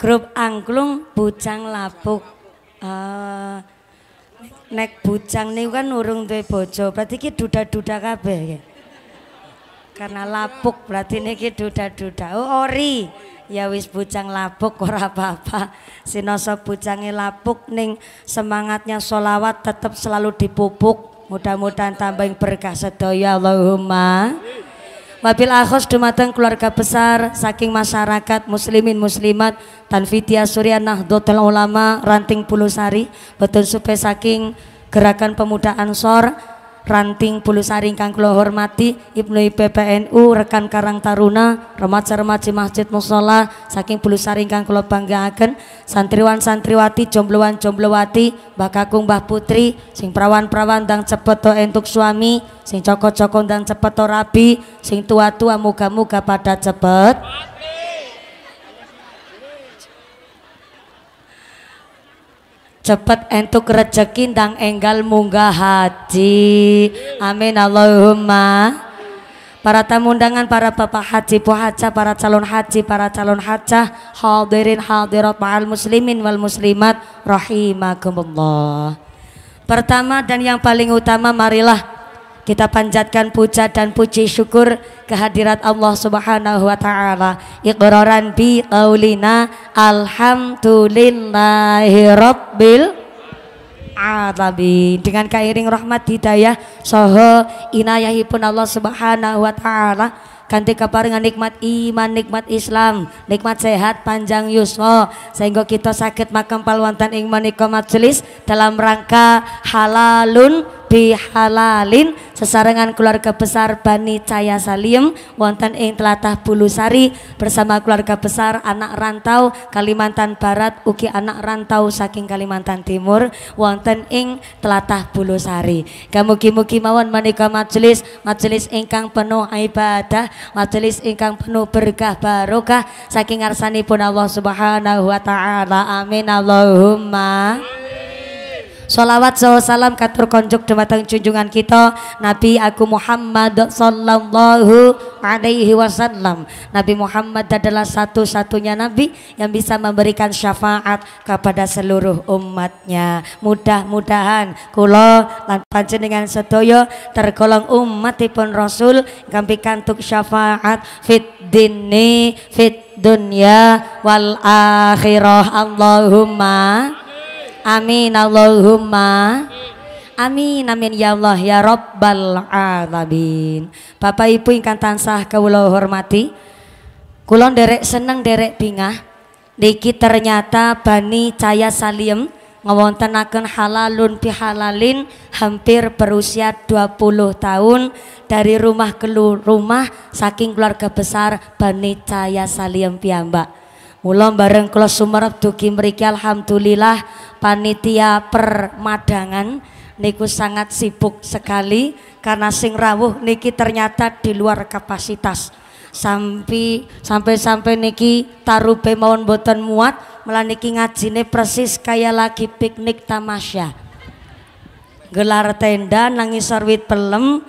grup angklung bujang lapuk. Uh, nek bujang nih kan urung tuh bojo, berarti ki duda-duda kabe. ya. Karena lapuk berarti niki duda-duda. Oh, ori. Ya wis bujang lapuk ora apa-apa. Sinoso bujange lapuk ning semangatnya solawat tetap selalu dipupuk. Mudah-mudahan tambah berkah sedaya Allahumma. Amin. Wabil akhos dumateng keluarga besar saking masyarakat muslimin muslimat Tanfitia Surya Nahdlatul Ulama Ranting Pulusari Betul Supaya saking Gerakan Pemuda Ansor ranting Pulusari kang kula hormati Ibnu IPPNU rekan Karang Taruna remaja-remaja Masjid Musola saking Pulusari kang kula banggaaken santriwan santriwati jombloan jomblowati Mbah Kakung Mbah Putri sing prawan-prawan dang cepeto entuk suami sing coko-coko dang cepet rabi sing tua-tua muga-muga pada cepet cepet entuk rezeki dan enggal munggah haji amin Allahumma para tamu undangan para bapak haji puhaja para calon haji para calon hajah hadirin hadirat ma'al muslimin wal muslimat rahimakumullah pertama dan yang paling utama marilah kita panjatkan puja dan puji syukur kehadirat Allah Subhanahu wa taala. Iqraran bi qaulina rabbil alamin. Dengan kairing rahmat hidayah soho inayahipun Allah Subhanahu wa taala kanthi kaparingan nikmat iman, nikmat Islam, nikmat sehat panjang yuswa sehingga kita sakit makam palwantan ing menika majelis dalam rangka halalun bihalalin sesarengan keluarga besar Bani Caya Salim wonten ing telatah Bulusari bersama keluarga besar anak rantau Kalimantan Barat ugi anak rantau saking Kalimantan Timur wonten ing telatah Bulusari kamugi-mugi mawon menika majelis majelis ingkang penuh ibadah majelis ingkang penuh berkah barokah saking ngarsanipun Allah Subhanahu wa taala amin Allahumma amin. Salawat saha salam katur konjuk dumateng junjungan kita Nabi aku Muhammad sallallahu alaihi wasallam. Nabi Muhammad adalah satu-satunya nabi yang bisa memberikan syafaat kepada seluruh umatnya. Mudah-mudahan kula lan panjenengan sedaya tergolong umatipun Rasul kami kantuk syafaat fit dini fit dunya wal akhirah Allahumma Amin Allahumma. Amin amin ya Allah ya Rabbal alamin. Bapak Ibu ingkan tansah kawula hormati. Kulon derek seneng derek bingah. Diki ternyata Bani Caya Salim ngewontenaken halalun pihalalin hampir berusia 20 tahun dari rumah ke rumah saking keluarga besar Bani Caya Salim piyambak. Mulam bareng kula sumerep dugi mriki alhamdulillah panitia permadangan niku sangat sibuk sekali karena sing rawuh niki ternyata di luar kapasitas sampai sampai sampai niki tarupe mawon boten muat malah niki ngajine persis kayak lagi piknik tamasya gelar tenda nangis wit pelem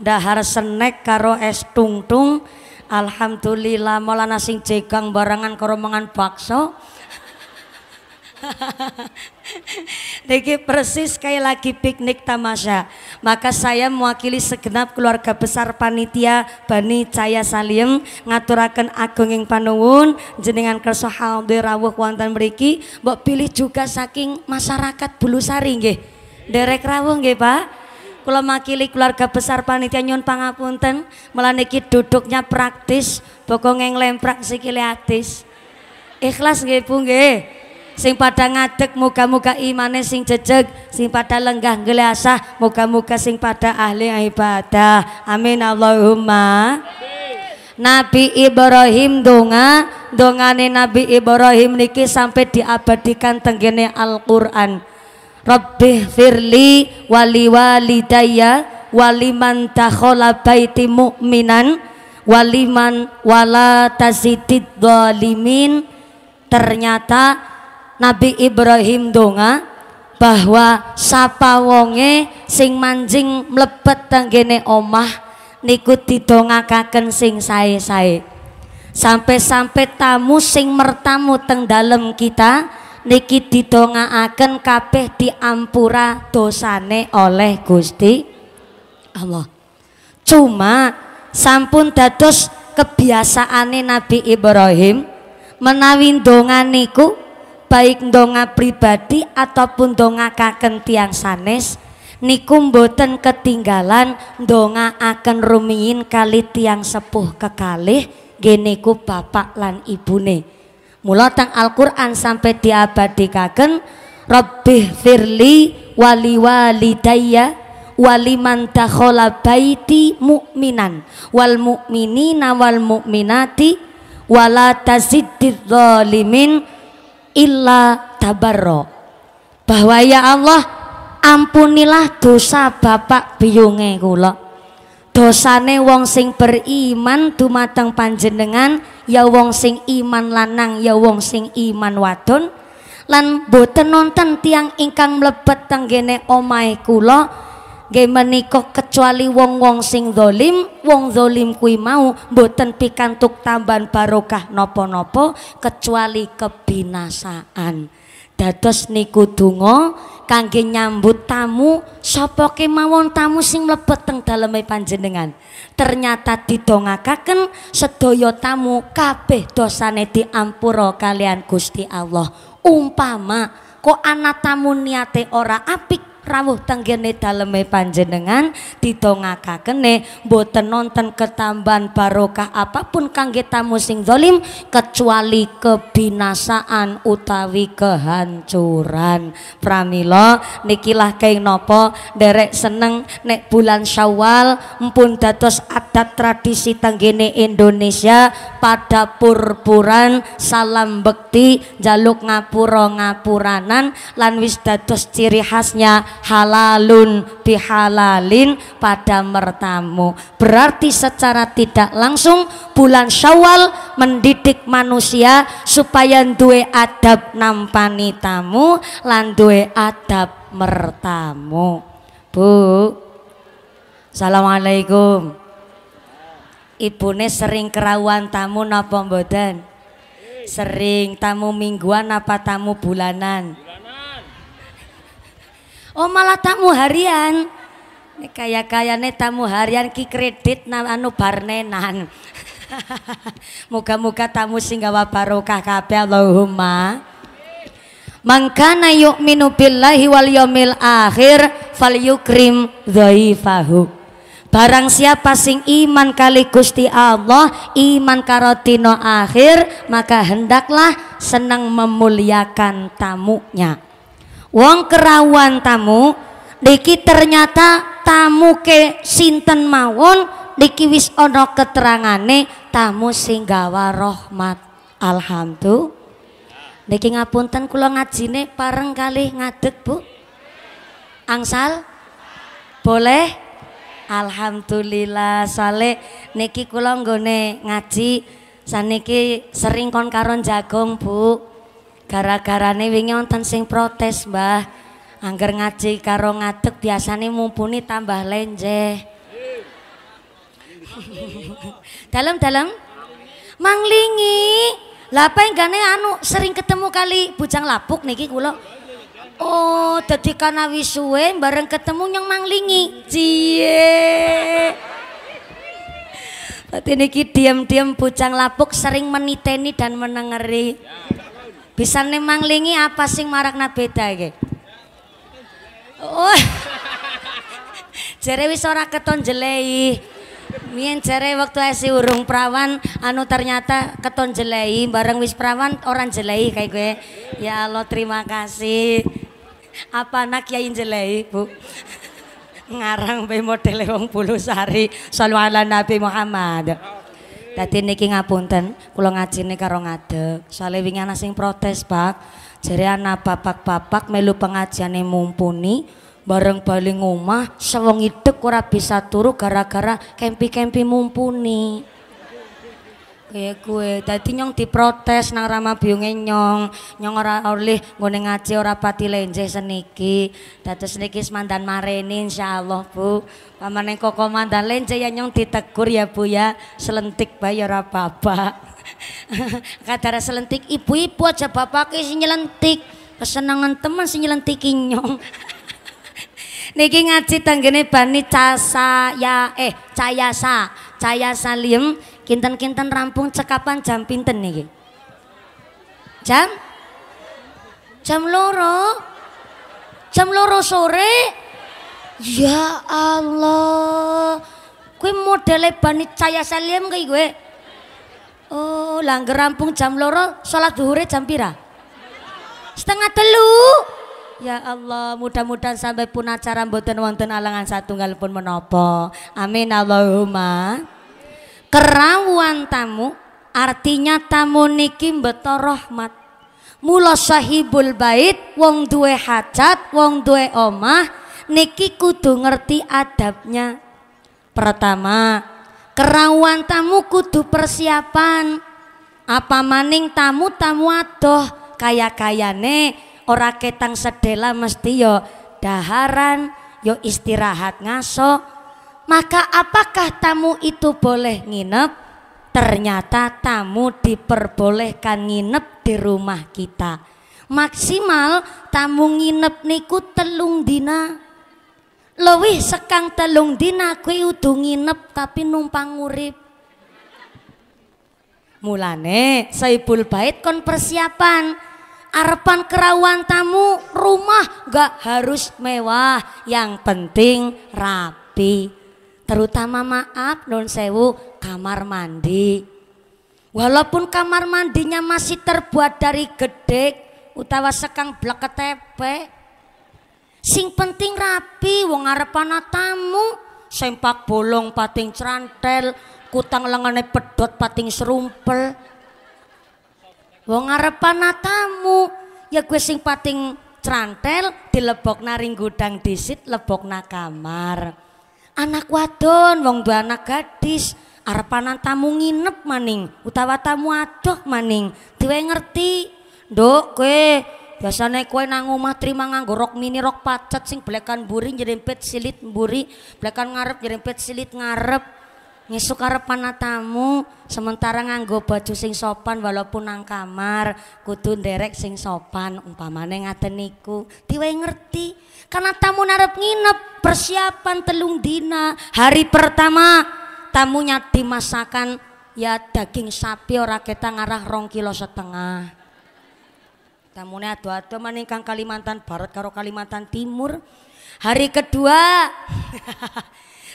dahar senek karo es tungtung alhamdulillah malah nasi jegang barangan karo bakso Niki persis kayak lagi piknik tamasya. Maka saya mewakili segenap keluarga besar panitia Bani Caya Salim ngaturaken agunging panuwun jenengan kersa hadir rawuh wonten mriki mbok pilih juga saking masyarakat Bulusari nggih. Derek rawuh nggih, Pak kula makili keluarga besar panitia nyun pangapunten melaniki duduknya praktis bokongeng lemprak sikile atis ikhlas nggih Bu nggih sing pada ngadek muka muka imane sing jejeg sing pada lenggah gelasah muka muka sing pada ahli ibadah amin Allahumma Nabi Ibrahim donga dongane Nabi Ibrahim niki sampai diabadikan tenggene Al-Qur'an Virli, firli wali walidayya waliman takhola baiti mu'minan waliman wala tazidid zalimin ternyata Nabi Ibrahim donga bahwa sapa wonge sing manjing mlebet tenggene omah niku didongakaken sing sae-sae. Sampai-sampai tamu sing mertamu teng dalem kita niki akan kabeh diampura dosane oleh Gusti Allah. Cuma sampun dados kebiasaane Nabi Ibrahim menawi donga niku baik donga pribadi ataupun donga kaken tiang sanes niku mboten ketinggalan donga akan rumiin kali tiang sepuh kekalih geniku bapak lan ibune mula tang Al-Quran sampai diabadikaken Rabbih firli wali wali walidayya wali dakhala baiti mukminan wal mukminina wal mukminati wala tasiddidh zalimin illa tabarro bahwa ya Allah ampunilah dosa bapak biyunge kula dosane wong sing beriman dumateng panjenengan ya wong sing iman lanang ya wong sing iman wadon lan boten nonton tiang ingkang mlebet tenggene omahe kula nggih kecuali wong-wong sing dolim wong dolim kui mau boten pikantuk tambahan barokah nopo-nopo kecuali kebinasaan dados niku tungo kangge nyambut tamu sapa kemawon tamu sing mlebet teng daleme panjenengan ternyata didongakaken sedaya tamu kabeh dosane diampura kalian Gusti Allah umpama kok anak tamu niate ora apik rawuh tenggene daleme panjenengan didongakakene boten nonton ketambahan barokah apapun kangge tamu sing zalim kecuali kebinasaan utawi kehancuran pramila nikilah kaing nopo derek seneng nek bulan Syawal mpun dados adat tradisi tenggene Indonesia pada purpuran salam bekti jaluk ngapura ngapuranan lan wis dados ciri khasnya halalun dihalalin pada mertamu berarti secara tidak langsung bulan syawal mendidik manusia supaya duwe adab nampani tamu lan duwe adab mertamu bu Assalamualaikum Ibu ibune sering kerawan tamu napa mboten sering tamu mingguan apa tamu bulanan Oh malah tamu harian. Kaya kayane tamu harian ki kredit na anu barnenan. Muka-muka tamu sing gawa barokah kabeh Allahumma. Mangkana yu'minu billahi wal yomil akhir fal yukrim dhaifahu. Barang siapa sing iman kali Gusti Allah, iman karo dina akhir, maka hendaklah senang memuliakan tamunya wong kerawan tamu niki ternyata tamu ke sinten mawon niki wis ana keterangane tamu sing gawa rahmat alhamdulillah niki ngapunten kula ngajine pareng kalih ngadeg Bu angsal boleh alhamdulillah sale niki kula nggone ngaji saniki sering kon karon jagung Bu Gara-garane wingi wonten sing protes, Mbah. Angger ngaji karo ngadeg biasane mumpuni tambah lenje. Dalam-dalam manglingi. Lah apa gane anu sering ketemu kali bujang lapuk niki kula. Oh, dadi kana wis bareng ketemu nyong manglingi. Cie. Tapi niki diam-diam bujang lapuk sering meniteni dan menengeri. Ya. Bisa nemanglingi apa sing marakna beda iki? Oh. Jere wis keton jelei. Mien cerewi waktu esi urung perawan anu ternyata keton jelei, bareng wis perawan orang jelei kayak gue. Ya Allah terima kasih. Apa anak yain jelei Bu? ngarang be model wong puluh sari sallallahu nabi Muhammad. Dadi niki ngapunten, kula ngajine karo ngadeg. Soale wingi ana sing protes, Pak. Jare ana bapak-bapak melu pengajiane mumpuni, bareng bali omah sewengi idek ora bisa turu gara-gara kempi-kempi mumpuni. Kaya kuwe dadi nyong diprotes nang Rama Biunge nyong. Nyong ora oleh nggone ngaji ora pati lenjeh seniki. Dados niki mandan mareni Allah Bu. Pamane koko mandan lenje ya nyong ditegur ya Bu ya. Selentik bayar apa-apa. Kadara selentik ibu-ibu aja bapak ki nyelentik. Kesenangan teman si nyelentiki nyong. Niki ngaji tenggene bani casa ya eh cayasa cayasa liem Kinten-kinten rampung cekapan jam pinten nih, Jam? Jam loro? Jam loro sore? Ya Allah. gue mau modele Bani caya Salim kayak gue. Oh, langgar rampung jam loro, sholat duhure jam pira? Setengah telu. Ya Allah, mudah-mudahan sampai pun acara mboten wonten alangan satunggal pun menopo. Amin Allahumma kerawuan tamu artinya tamu niki beto rahmat mula sahibul bait wong duwe hajat wong duwe omah niki kudu ngerti adabnya pertama kerawuan tamu kudu persiapan apa maning tamu tamu adoh kaya kayane ora ketang sedela mesti yo daharan yo istirahat ngaso maka apakah tamu itu boleh nginep? Ternyata tamu diperbolehkan nginep di rumah kita. Maksimal tamu nginep niku telung dina. Lewih sekang telung dina kui udu nginep tapi numpang ngurip. Mulane seibul Bait kon persiapan arepan kerawan tamu rumah gak harus mewah yang penting rapi terutama maaf non sewu kamar mandi walaupun kamar mandinya masih terbuat dari gedek utawa sekang blek ketepe sing penting rapi wong arep ana tamu sempak bolong pating cerantel kutang lengane pedot pating serumpel wong arep ana tamu ya gue sing pating cerantel dilebokna ring gudang disit lebokna kamar anak wadon wong dua anak gadis arepanan tamu nginep maning utawa tamu adoh maning dhewe ngerti dok kowe biasane kue nang omah terima nganggo rok mini rok pacet sing belekan buri nyerempet silit buri, belekan ngarep nyerempet silit ngarep ngesuk arep tamu sementara nganggo baju sing sopan walaupun nang kamar kudu nderek sing sopan umpamane ngaten niku diwe ngerti karena tamu narep nginep persiapan telung dina hari pertama tamunya dimasakan ya daging sapi ora kita ngarah rong kilo setengah tamune adu-adu meningkang Kalimantan Barat karo Kalimantan Timur hari kedua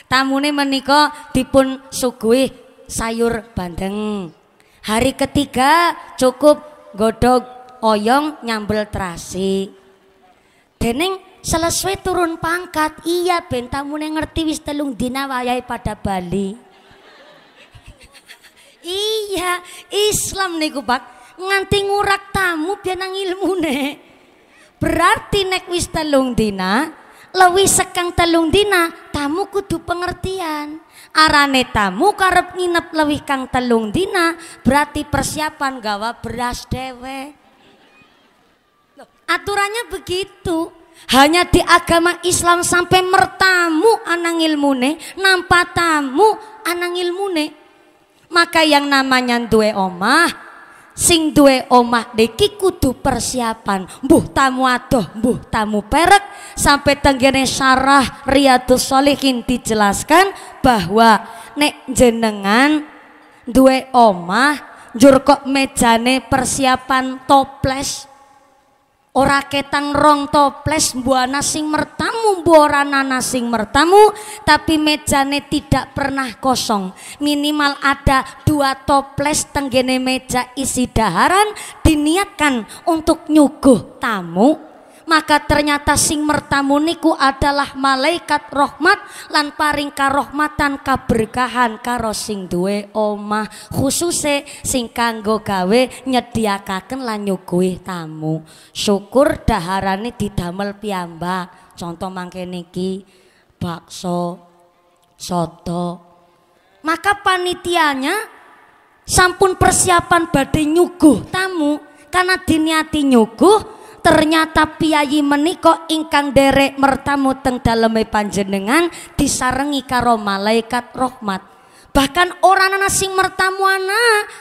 Tamune menika dipun suguhi sayur bandeng. Hari ketiga cukup godhog oyong nyambel terasi. Dening selesai turun pangkat, iya ben tamune ngerti wis telung dina wayahe pada Bali. iya, Islam niku, Pak. Nganti ngurak tamu biar nang ilmune. Berarti nek wis telung dina Lewi sekang telung dina tamu kudu pengertian arane tamu karep nginep lewi kang telung dina berarti persiapan gawa beras dewe aturannya begitu hanya di agama Islam sampai mertamu anang ilmune nampak tamu anang ilmune maka yang namanya duwe omah sing duwe omah niki kudu persiapan mbuh tamu adoh mbuh tamu perek sampai tenggene syarah riyadus sholihin dijelaskan bahwa nek jenengan duwe omah jur kok mejane persiapan toples ora ketang rong toples buana sing mertamu buora nana sing mertamu tapi mejane tidak pernah kosong minimal ada dua toples tenggene meja isi daharan diniatkan untuk nyuguh tamu maka ternyata sing mertamu niku adalah malaikat rahmat lan paring karohmatan kaberkahan karo sing duwe omah khususe sing kanggo gawe nyediakaken lan nyuguhi tamu syukur daharane didamel piyambak contoh mangke niki bakso soto maka panitianya sampun persiapan badai nyuguh tamu karena diniati nyuguh ternyata piyayi meniko ingkang derek mertamu teng daleme panjenengan disarengi karo malaikat rahmat bahkan orang ana sing mertamu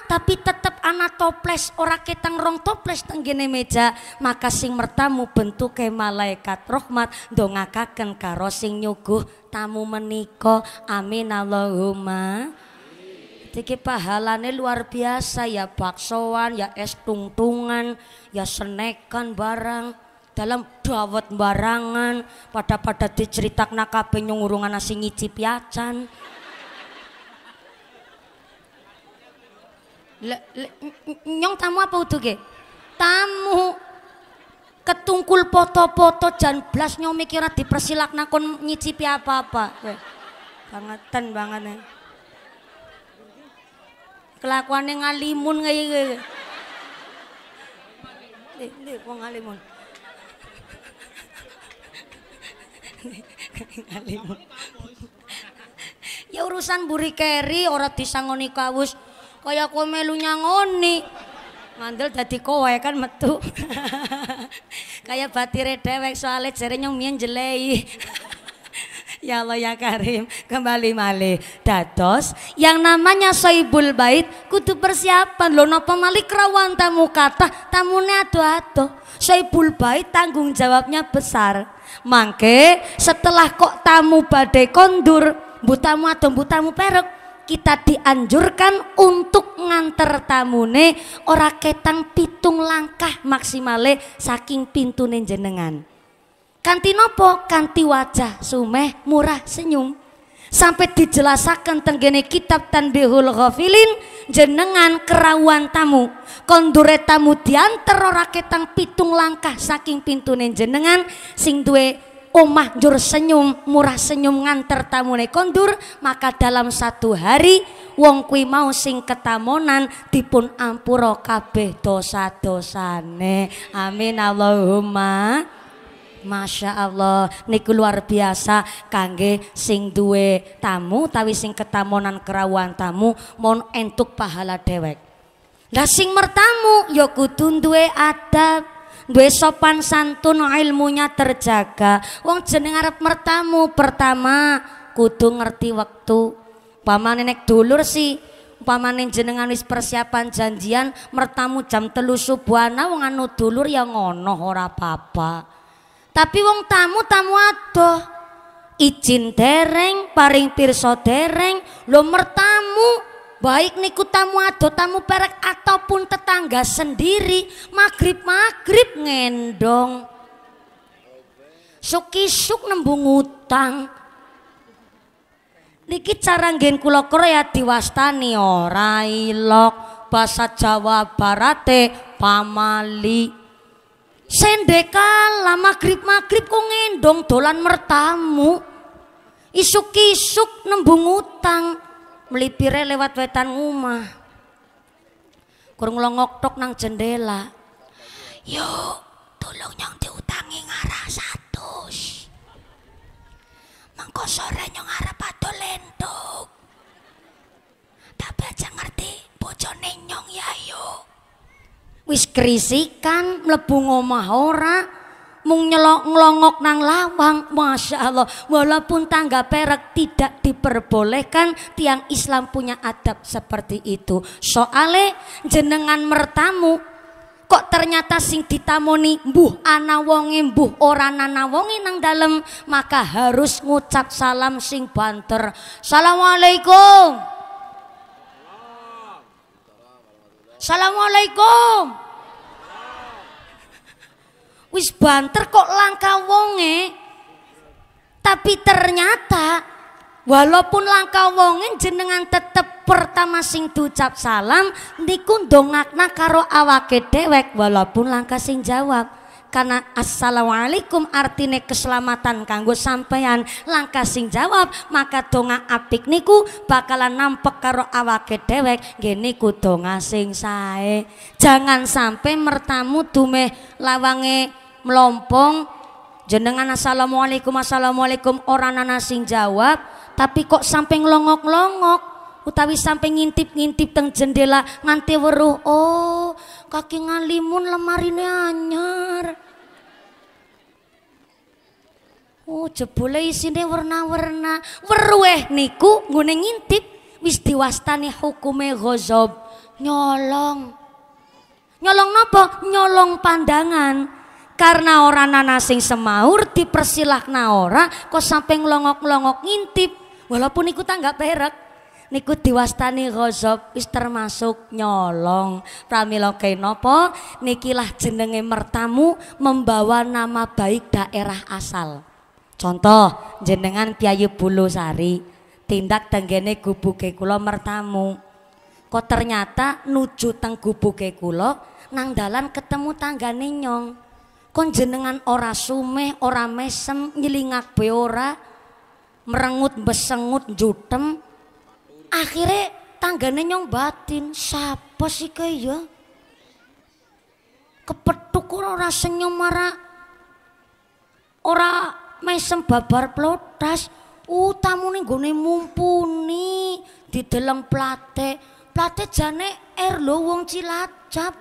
tapi tetep anak toples ora ketang rong toples teng gene meja maka sing mertamu bentuke malaikat rahmat ndongakaken karo sing nyuguh tamu meniko. amin Allahumma Iki pahalane luar biasa ya baksoan, ya es tungtungan, ya senekan barang dalam dawet barangan pada pada diceritak nakape penyungurungan nasi ngici piacan. le, le, nyong tamu apa itu ge tamu ketungkul foto-foto jan blas nyong mikirat dipersilak nakon nyicipi apa-apa bangetan banget nih kelakuannya ngalimun kayak gitu. Nih, nih, kok ngalimun. ngalimun. ya urusan buri keri ora disangoni kawus. kayak kowe melu nyangoni. Mandel dadi kowe kan metu. Kayak batire dewek soalnya jare nyong mien jelehi ya Allah ya Karim kembali malih dados yang namanya soibul bait kudu persiapan lho napa malih krawan tamu kata tamune ado-ado soibul bait tanggung jawabnya besar mangke setelah kok tamu badai kondur butamu atau butamu perek kita dianjurkan untuk nganter tamune ora ketang pitung langkah maksimale saking pintu jenengan. Kanti nopo? Kanti wajah sumeh murah senyum. Sampai dijelasakan tenggene kitab Tanbihul Ghafilin jenengan kerawan tamu. Kondure tamu diantar rakyat tang pitung langkah saking pintu jenengan sing duwe omah jur senyum murah senyum nganter tamune kondur maka dalam satu hari wong kui mau sing ketamonan dipun ampuro kabeh dosa-dosane amin Allahumma Masya Allah niku luar biasa kangge sing duwe tamu tawi sing ketamonan kerawan tamu mon entuk pahala dewek lah sing mertamu ya kudu duwe adab duwe sopan santun ilmunya terjaga wong jeneng arep mertamu pertama kudu ngerti waktu pamane nek dulur sih umpamane jenengan wis persiapan janjian mertamu jam telu subuh ana wong anu dulur ya ngono ora apa-apa tapi wong tamu tamu adoh. izin dereng, paring pirsa dereng, lo mertamu baik niku tamu adoh, tamu perak ataupun tetangga sendiri maghrib maghrib ngendong. suki suk nembung utang. Niki cara gen kulo korea ya diwastani ora ilok basa Jawa Barate pamali. Sendeka lama grip magrib kok ngendong dolan mertamu. Isuk-isuk nembung utang, melipire lewat wetan rumah. Kurung longok tok nang jendela. Yuk, tolong yang diutangi ngarah satu mangko sore nyong ngarah padol lentuk Tapi aja ngerti bojone nyong ya yuk wis krisikan mlebu omah ora mung nyelok ngelongok nang lawang Masya Allah walaupun tangga perak tidak diperbolehkan tiang Islam punya adab seperti itu soale jenengan mertamu kok ternyata sing ditamoni buh ana wonge buh ora ana wonge nang dalem maka harus ngucap salam sing banter Assalamualaikum Assalamualaikum. Wis banter kok langka wonge. Tapi ternyata walaupun langka wonge jenengan tetep pertama sing diucap salam niku ndongakna karo awake dwek walaupun langka sing jawab karena assalamualaikum artine keselamatan kanggo sampeyan langka sing jawab maka donga apik niku bakalan nampak karo awake dewek gini ku donga sing sae jangan sampai mertamu dumeh lawange melompong jenengan assalamualaikum assalamualaikum orang nana sing jawab tapi kok sampai ngelongok longok utawi sampai ngintip-ngintip teng jendela nganti weruh oh kaki ngalimun lemari anyar Oh, jebule isine warna-warna. Weruh niku nggone ngintip wis diwastani hukume ghazab. Nyolong. Nyolong napa? Nyolong pandangan. Karena orang nana sing semaur dipersilahna ora kok sampe nglongok-nglongok ngintip. Walaupun niku tak perek. niku diwastani ghazab wis termasuk nyolong pramila kenapa nikilah jenenge mertamu membawa nama baik daerah asal Contoh jenengan piayu bulu sari tindak tenggene gubuke kekulo mertamu. Kok ternyata nuju teng gubuke kekulo, nang dalan ketemu tanggane nyong. Kon jenengan ora sumeh, ora mesem, nyelingak be ora, merengut besengut jutem. Akhirnya tanggane nyong batin, siapa sih kaya? Kepethuk ora senyum ora ora mesem babar plotas utamune nggone mumpuni dalam plate plate jane er lo wong Cilacap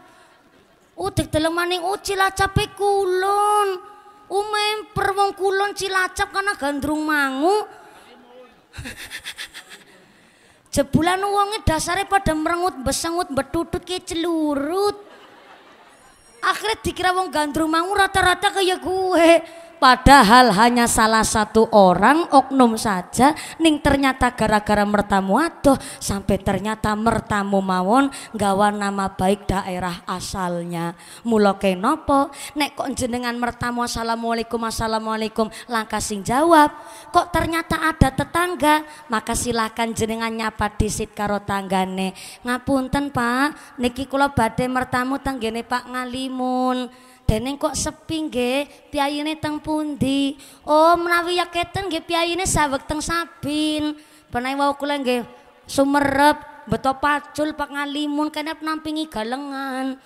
udik dalam maning oh, e u Cilacap kulon umemper wong kulon Cilacap kana gandrung mangu jebulan uangnya dasare pada merengut besengut betutut ki celurut akhirnya dikira wong gandrung mangu rata-rata kayak gue Padahal hanya salah satu orang oknum saja ning ternyata gara-gara mertamu aduh sampai ternyata mertamu mawon gawa nama baik daerah asalnya. Mula nopo nek kok jenengan mertamu assalamualaikum assalamualaikum langkah sing jawab kok ternyata ada tetangga maka silahkan jenengan nyapa disit karo tanggane. Ngapunten Pak niki kula badai mertamu tanggene Pak Ngalimun. Deneng kok sepi nggih, piyayine teng pundi? Oh, menawi yaketen nggih piyayine sawek teng Sabin. Penawi wau kula nggih sumerep beto pacul pak ngalimun kene nampingi galengan.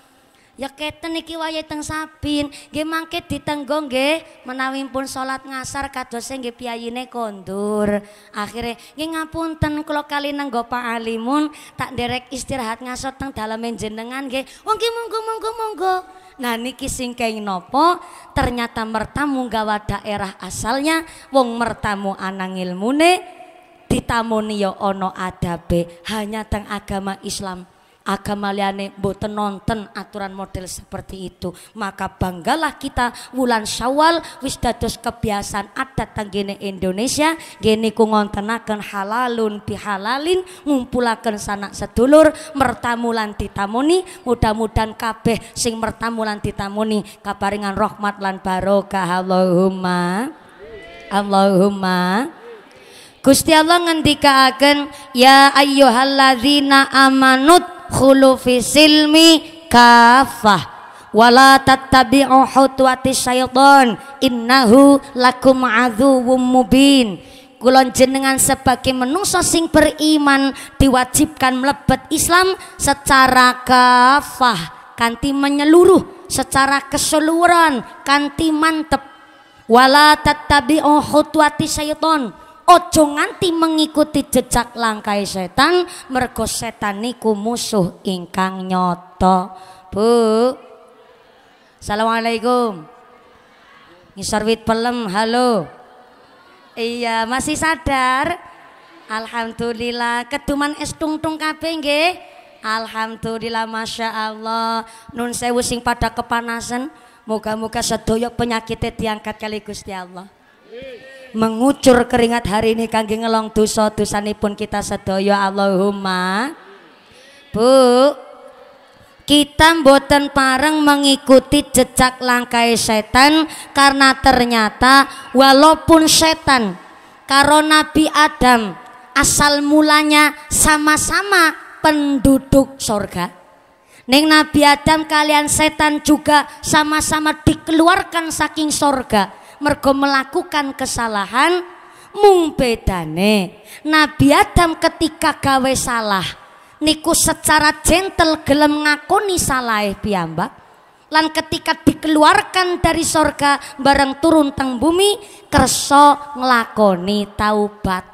Yaketen iki wayahe teng Sabin, nggih mangke ditenggo nggih menawi pun salat ngasar kadose nggih piyayine kondur. Akhire nggih ngapunten kula kali nenggo Pak Alimun tak nderek istirahat ngasot teng daleme jenengan nggih. Wong ki monggo monggo monggo. Nah niki sing kenging nopo ternyata mertamu gawa daerah asalnya wong mertamu anang ilmune ditamoni yo ono adabe hanya teng agama Islam agama liane boten nonton aturan model seperti itu maka banggalah kita wulan syawal wis dados kebiasaan adat tanggene Indonesia gini ku ngontenaken halalun bihalalin ngumpulaken sanak sedulur mertamulan ditamuni mudah-mudahan kabeh sing mertamulan ditamuni kabaringan rahmat lan barokah Allahumma Allahumma Gusti Allah ngendikaaken ya ayyuhalladzina amanut khulufi silmi kafah wala tattabi'u hutwati syaiton innahu lakum adzuwum mubin kulon jenengan sebagai menungso sing beriman diwajibkan melebet Islam secara kafah kanti menyeluruh secara keseluruhan kanti mantep wala tattabi'u hutwati syaiton ojo nganti mengikuti jejak langkai setan mergo setan niku musuh ingkang nyoto Bu Assalamualaikum ngisar wit pelem halo iya masih sadar Alhamdulillah keduman es tungtung kabeh nggih Alhamdulillah Masya Allah Nun sewu sing pada kepanasan Moga-moga sedoyok penyakitnya diangkat kali Gusti Allah. Amin mengucur keringat hari ini kangge ngelong dosa dosanipun kita sedaya Allahumma Bu kita boten pareng mengikuti jejak langkai setan karena ternyata walaupun setan karo Nabi Adam asal mulanya sama-sama penduduk sorga Neng Nabi Adam kalian setan juga sama-sama dikeluarkan saking sorga mergo melakukan kesalahan mung bedane Nabi Adam ketika gawe salah niku secara gentle gelem ngakoni salahe piyambak lan ketika dikeluarkan dari sorga bareng turun teng bumi kerso nglakoni taubat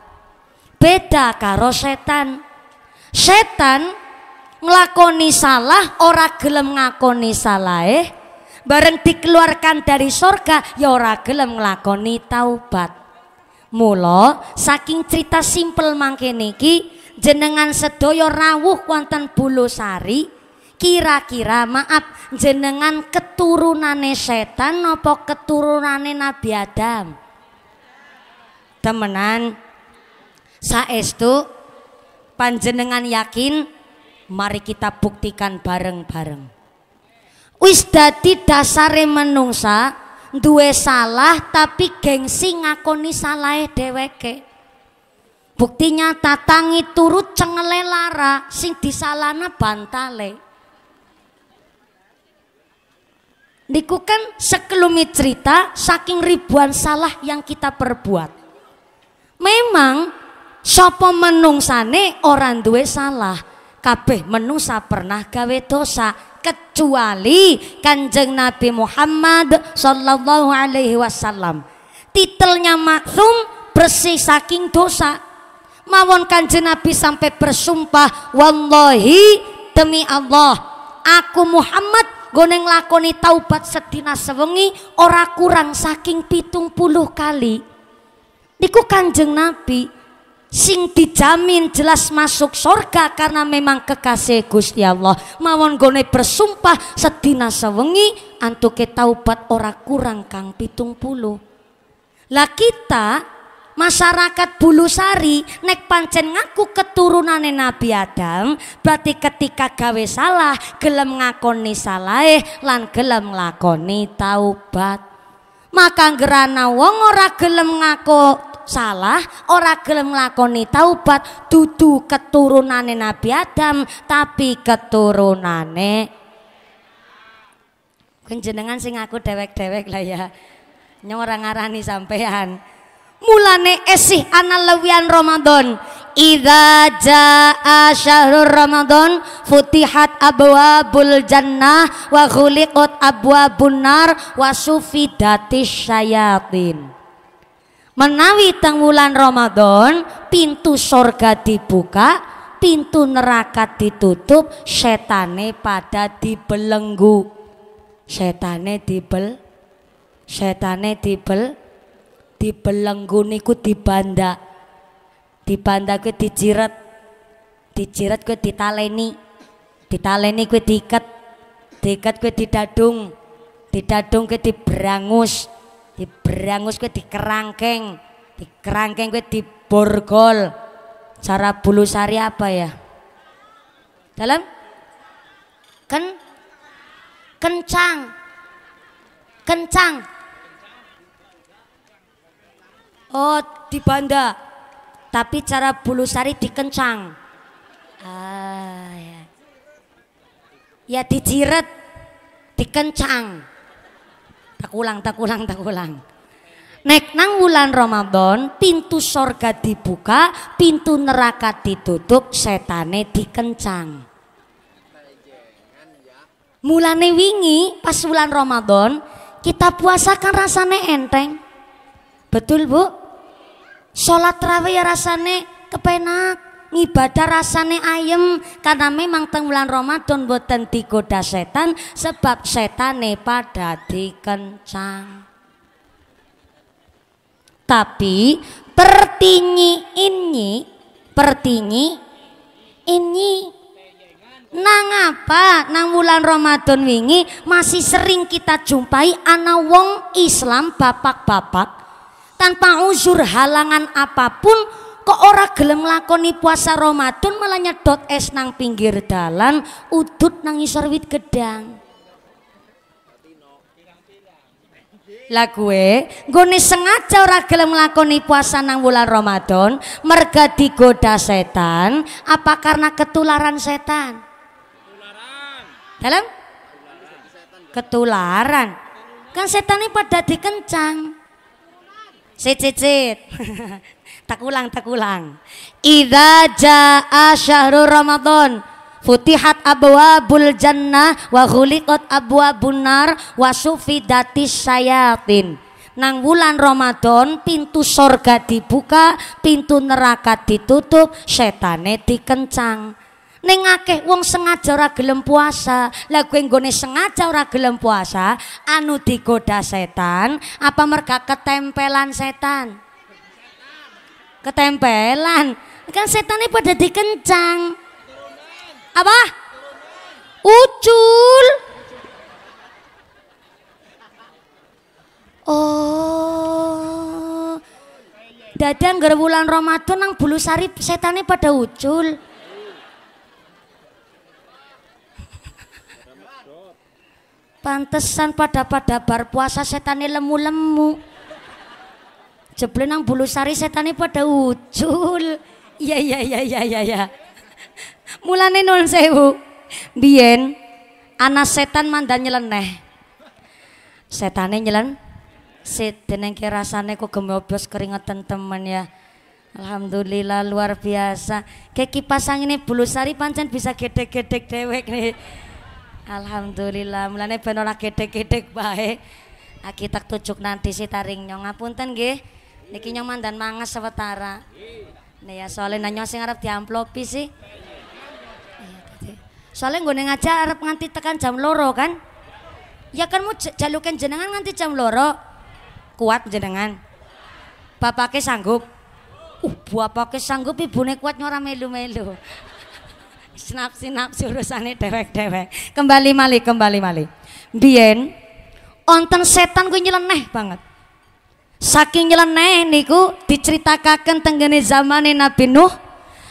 beda karo setan setan nglakoni salah ora gelem ngakoni salah eh bareng dikeluarkan dari sorga ya ora gelem nglakoni taubat mula saking cerita simpel mangke niki jenengan sedoyo rawuh wonten sari kira-kira maaf jenengan keturunane setan apa keturunane Nabi Adam temenan saestu panjenengan yakin mari kita buktikan bareng-bareng wis dadi dasare menungsa duwe salah tapi gengsi ngakoni salahe dheweke buktinya tatangi turut cengele lara sing disalana bantale niku kan sekelumi cerita saking ribuan salah yang kita perbuat memang sopo sapa menungsane orang duwe salah kabeh menungsa pernah gawe dosa kecuali kanjeng Nabi Muhammad Sallallahu Alaihi Wasallam titelnya maksum bersih saking dosa mawon kanjeng Nabi sampai bersumpah wallahi demi Allah aku Muhammad goneng lakoni taubat sedina sewengi ora kurang saking pitung puluh kali niku kanjeng Nabi sing dijamin jelas masuk surga karena memang kekasih Gusti Allah mawon gone bersumpah sedina sewengi antuke taubat ora kurang kang pitung puluh lah kita masyarakat Bulusari nek pancen ngaku keturunane Nabi Adam berarti ketika gawe salah gelem ngakoni salahe lan gelem nglakoni taubat maka gerana wong ora gelem ngaku salah ora gelem nglakoni taubat dudu keturunane Nabi Adam tapi keturunane Kenjenengan sing aku dewek-dewek lah ya nyong ora ngarani sampean mulane esih ana lewian Ramadan Idza jaa syahrul Ramadan futihat abwabul jannah wa ghuliqat abwabun nar wa sufidatis syayatin menawi teng wulan Ramadan pintu surga dibuka pintu neraka ditutup setane pada dibelenggu setane dibel setane dibel dibelenggu niku dibanda dibanda kuwi dijiret dijiret kuwi ditaleni ditaleni kuwi diikat, diikat kuwi didadung didadung kuwi diberangus kerangkeng gue dikerangkeng dikerangkeng gue diborgol cara bulu sari apa ya dalam ken kencang kencang oh di banda tapi cara bulu sari dikencang ah ya ya diciret dikencang Tak ulang, tak ulang, tak ulang. Nek nang wulan Ramadan, pintu sorga dibuka, pintu neraka ditutup, setane dikencang. Mulane wingi pas wulan Ramadan, kita puasakan rasane enteng. Betul, Bu? Sholat terawih ya rasane kepenak ngibadah rasane ayem karena memang teng bulan Ramadan boten digoda setan sebab setane pada dikencang tapi pertinyi ini pertinyi ini nang apa nang bulan Ramadan wingi masih sering kita jumpai ana wong Islam bapak-bapak tanpa uzur halangan apapun kok ora gelem lakoni puasa Ramadan malah nyedot es nang pinggir dalan udut nang isor wit gedang lah gue gue sengaja ora gelem lakoni puasa nang bulan Ramadan merga digoda setan apa karena ketularan setan ketularan dalam ketularan kan setan ini pada dikencang Cicit. Tak ulang, tak ulang. Idza jaa syahrul Ramadan Futihat abwabul jannah wa ghuliqat abwabun nar wa sufidatis sayatin. Nang bulan Ramadan pintu surga dibuka, pintu neraka ditutup, setane dikencang. Ning akeh wong sengaja ora gelem puasa. Lah kowe nggone sengaja ora gelem puasa, anu digoda setan, apa merga ketempelan setan? ketempelan kan setannya pada dikencang apa ucul oh dadang gara bulan Ramadan nang setan setannya pada ucul pantesan pada pada bar puasa setannya lemu-lemu jeblen nang bulu sari setane pada ucul. Iya iya iya iya iya iya. Mulane nuwun sewu. Biyen ana setan mandan nyeleneh. Setane nyelen sedeneng ki rasane kok gemobos keringetan temen ya. Alhamdulillah luar biasa. Kayak kipas angin sari pancen bisa gedek-gedek dewek nih. Alhamdulillah mulane ben ora gedek-gedek bae. Aki tak tujuk nanti si taring nyong ngapunten nggih. Niki nyong mandan mangas sementara, Nih ya soalnya nanya ngarep di diamplopi sih. Iya, soalnya gue ngajak arep nganti tekan jam loro kan. Ya kan mau jalukan jenengan nganti jam loro. Kuat jenengan. Bapaknya sanggup. Uh, bapaknya sanggup ibu kuat nyora melu-melu. Sinapsi-napsi urusane dewek-dewek. Kembali mali, kembali mali. Bien, onten setan gue nyeleneh banget saking nyeleneh niku diceritakan tenggene zamane Nabi Nuh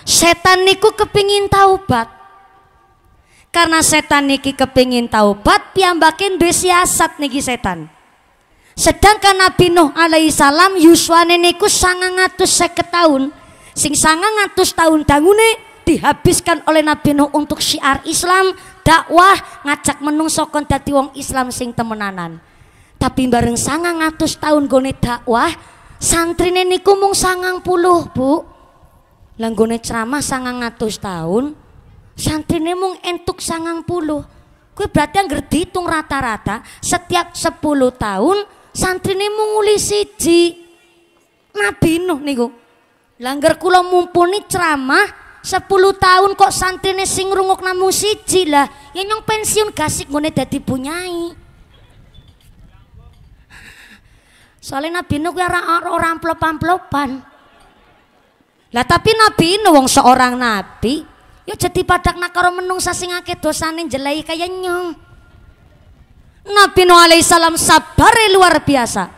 setan niku kepingin taubat karena setan niki kepingin taubat piambakin duwe siasat niki setan sedangkan Nabi Nuh alaihi salam yuswane niku 950 tahun sing 900 tahun dangune dihabiskan oleh Nabi Nuh untuk syiar Islam dakwah ngajak menungso kon wong Islam sing temenanan tapi bareng sangang atus tahun gone dakwah santrine niku mung sangang puluh bu langgone ceramah sangang atus tahun santrine mung entuk sangang puluh gue berarti yang dihitung rata-rata setiap sepuluh tahun santrine mung uli siji nabi nuh niku langgar kula mumpuni ceramah sepuluh tahun kok santrine sing rungok namu siji lah yang nyong pensiun gasik ngone dadi punyai. Soalnya Nabi Nuh orang orang amplop-amplopan. Lah tapi Nabi Nuh wong seorang nabi, ya jadi padak nakaro menungsa sing akeh dosane jelehi kaya nyong. Nabi Nuh alaihissalam sabare luar biasa.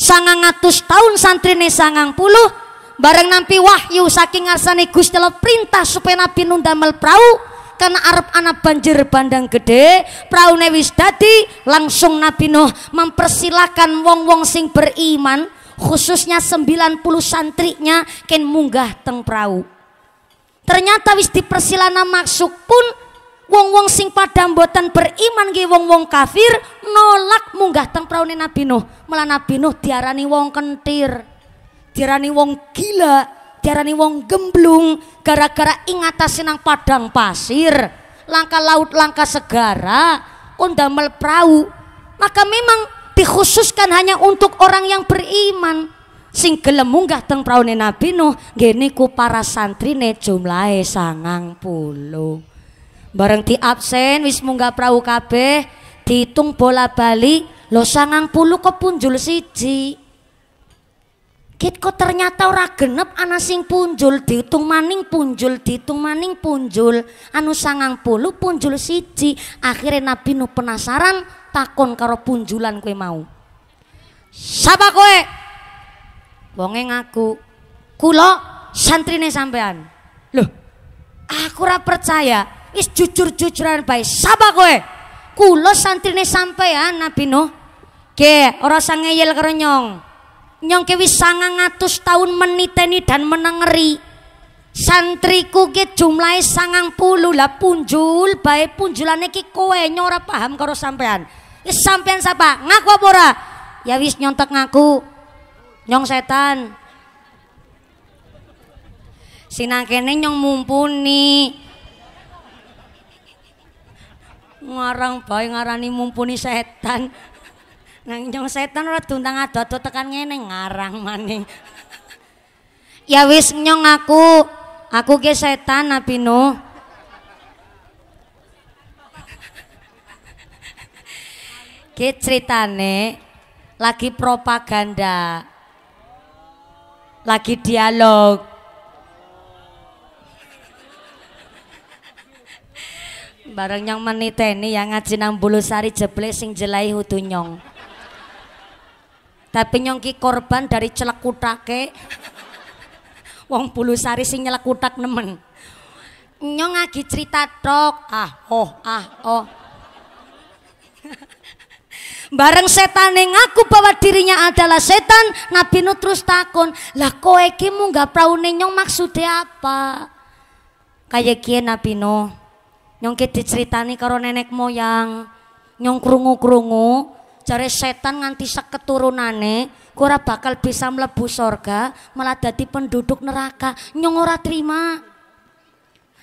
Sangang atus tahun santrine sangang puluh, bareng nampi wahyu saking ngarsane Gusti Allah perintah supaya Nabi Nuh damel perahu karena Arab anak banjir bandang gede perahu wis dadi langsung Nabi Nuh mempersilahkan wong-wong sing beriman khususnya 90 santrinya ken munggah teng perahu ternyata wis dipersilana masuk pun wong-wong sing padam mboten beriman ki wong-wong kafir nolak munggah teng perahu Nabi Nuh malah Nabi Nuh diarani wong kentir diarani wong gila diarani wong gemblung gara-gara ingatasi nang padang pasir langkah laut langkah segara kon perahu maka memang dikhususkan hanya untuk orang yang beriman sing gelem munggah teng praune Nabi Nuh gini ku para ne jumlahe sangang puluh bareng di absen wis munggah perahu kabeh dihitung bola balik lo sangang puluh kepunjul siji kaget kok ternyata ora genep ana sing punjul diitung maning punjul diitung maning punjul anu sangang pulu punjul siji akhirnya Nabi nu penasaran takon karo punjulan kue mau siapa kue wonge ngaku kulo santrine sampean loh aku ora percaya is jujur-jujuran baik siapa kue kulo santrine sampean Nabi nu, ke ora sangeyel karo nyong Nyong kewi sangang atus tahun meniteni dan menengeri santriku ke jumlahi sangang puluh lah punjul baik punjulannya ke kowe nyora paham karo sampean sampean siapa? ngaku apa ora ya wis nyontek ngaku nyong setan sinangkene nyong mumpuni ngarang baik ngarani mumpuni setan Nang setan ora diundang ado-ado tekan ngene ngarang maning. ya wis nyong aku. Aku ge setan Nabi Nuh. Ki ceritane lagi propaganda. Lagi dialog. Bareng nyong meniteni yang ngaji nang bulu sari jeble sing jelai hudu nyong. Tapi nyongki korban dari celakutake, kutake. Wong sari sing nyelakutak kutak nemen. Nyong lagi cerita tok. Ah, oh, ah, oh. Bareng setan yang ngaku bahwa dirinya adalah setan, Nabi Nuh terus takon, lah kowe gak munggah neng nyong maksudnya apa? Kayak kiye Nabi Nuh. Nyong diceritani karo nenek moyang, nyong krungu-krungu Cari setan nganti seketurunane kura bakal bisa melebu sorga, malah jadi penduduk neraka nyong ora terima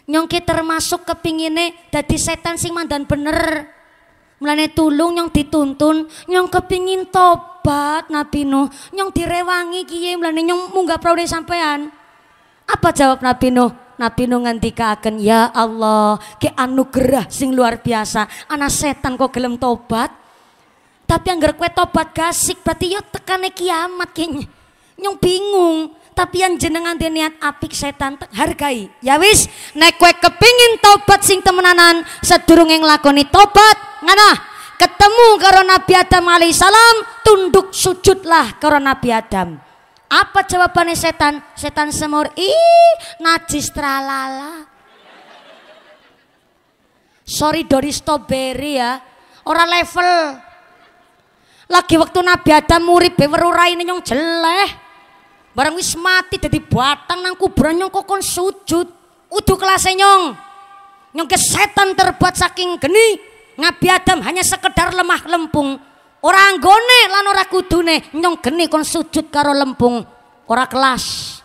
nyong ki termasuk kepingine jadi setan sing mandan bener Mulane tulung nyong dituntun, nyong kepingin tobat Nabi Nuh, nyong direwangi kiye mulane nyong munggah praune sampean. Apa jawab Nabi Nuh? Nabi Nuh ngendikaken, "Ya Allah, ke anugerah sing luar biasa, ana setan kok gelem tobat." Tapi yang kue tobat gasik berarti yo tekane kiamat kayaknya. Nyong bingung. Tapi yang jenengan dia niat apik setan hargai. Ya wis, nek kue kepingin tobat sing temenanan sedurung yang lakoni tobat, ngana ketemu karo Nabi Adam salam tunduk sujudlah karo Nabi Adam. Apa jawabannya setan? Setan semur, ih najis tralala. Sorry Doris Strawberry ya, orang level lagi waktu Nabi Adam murid weru raine nyong jeleh. Barang wis mati jadi batang nang kuburan nyong kokon sujud. Udu kelas nyong. Nyong ke setan terbuat saking geni. Nabi Adam hanya sekedar lemah lempung. orang anggone lan ora kudune nyong geni kon sujud karo lempung. Ora kelas.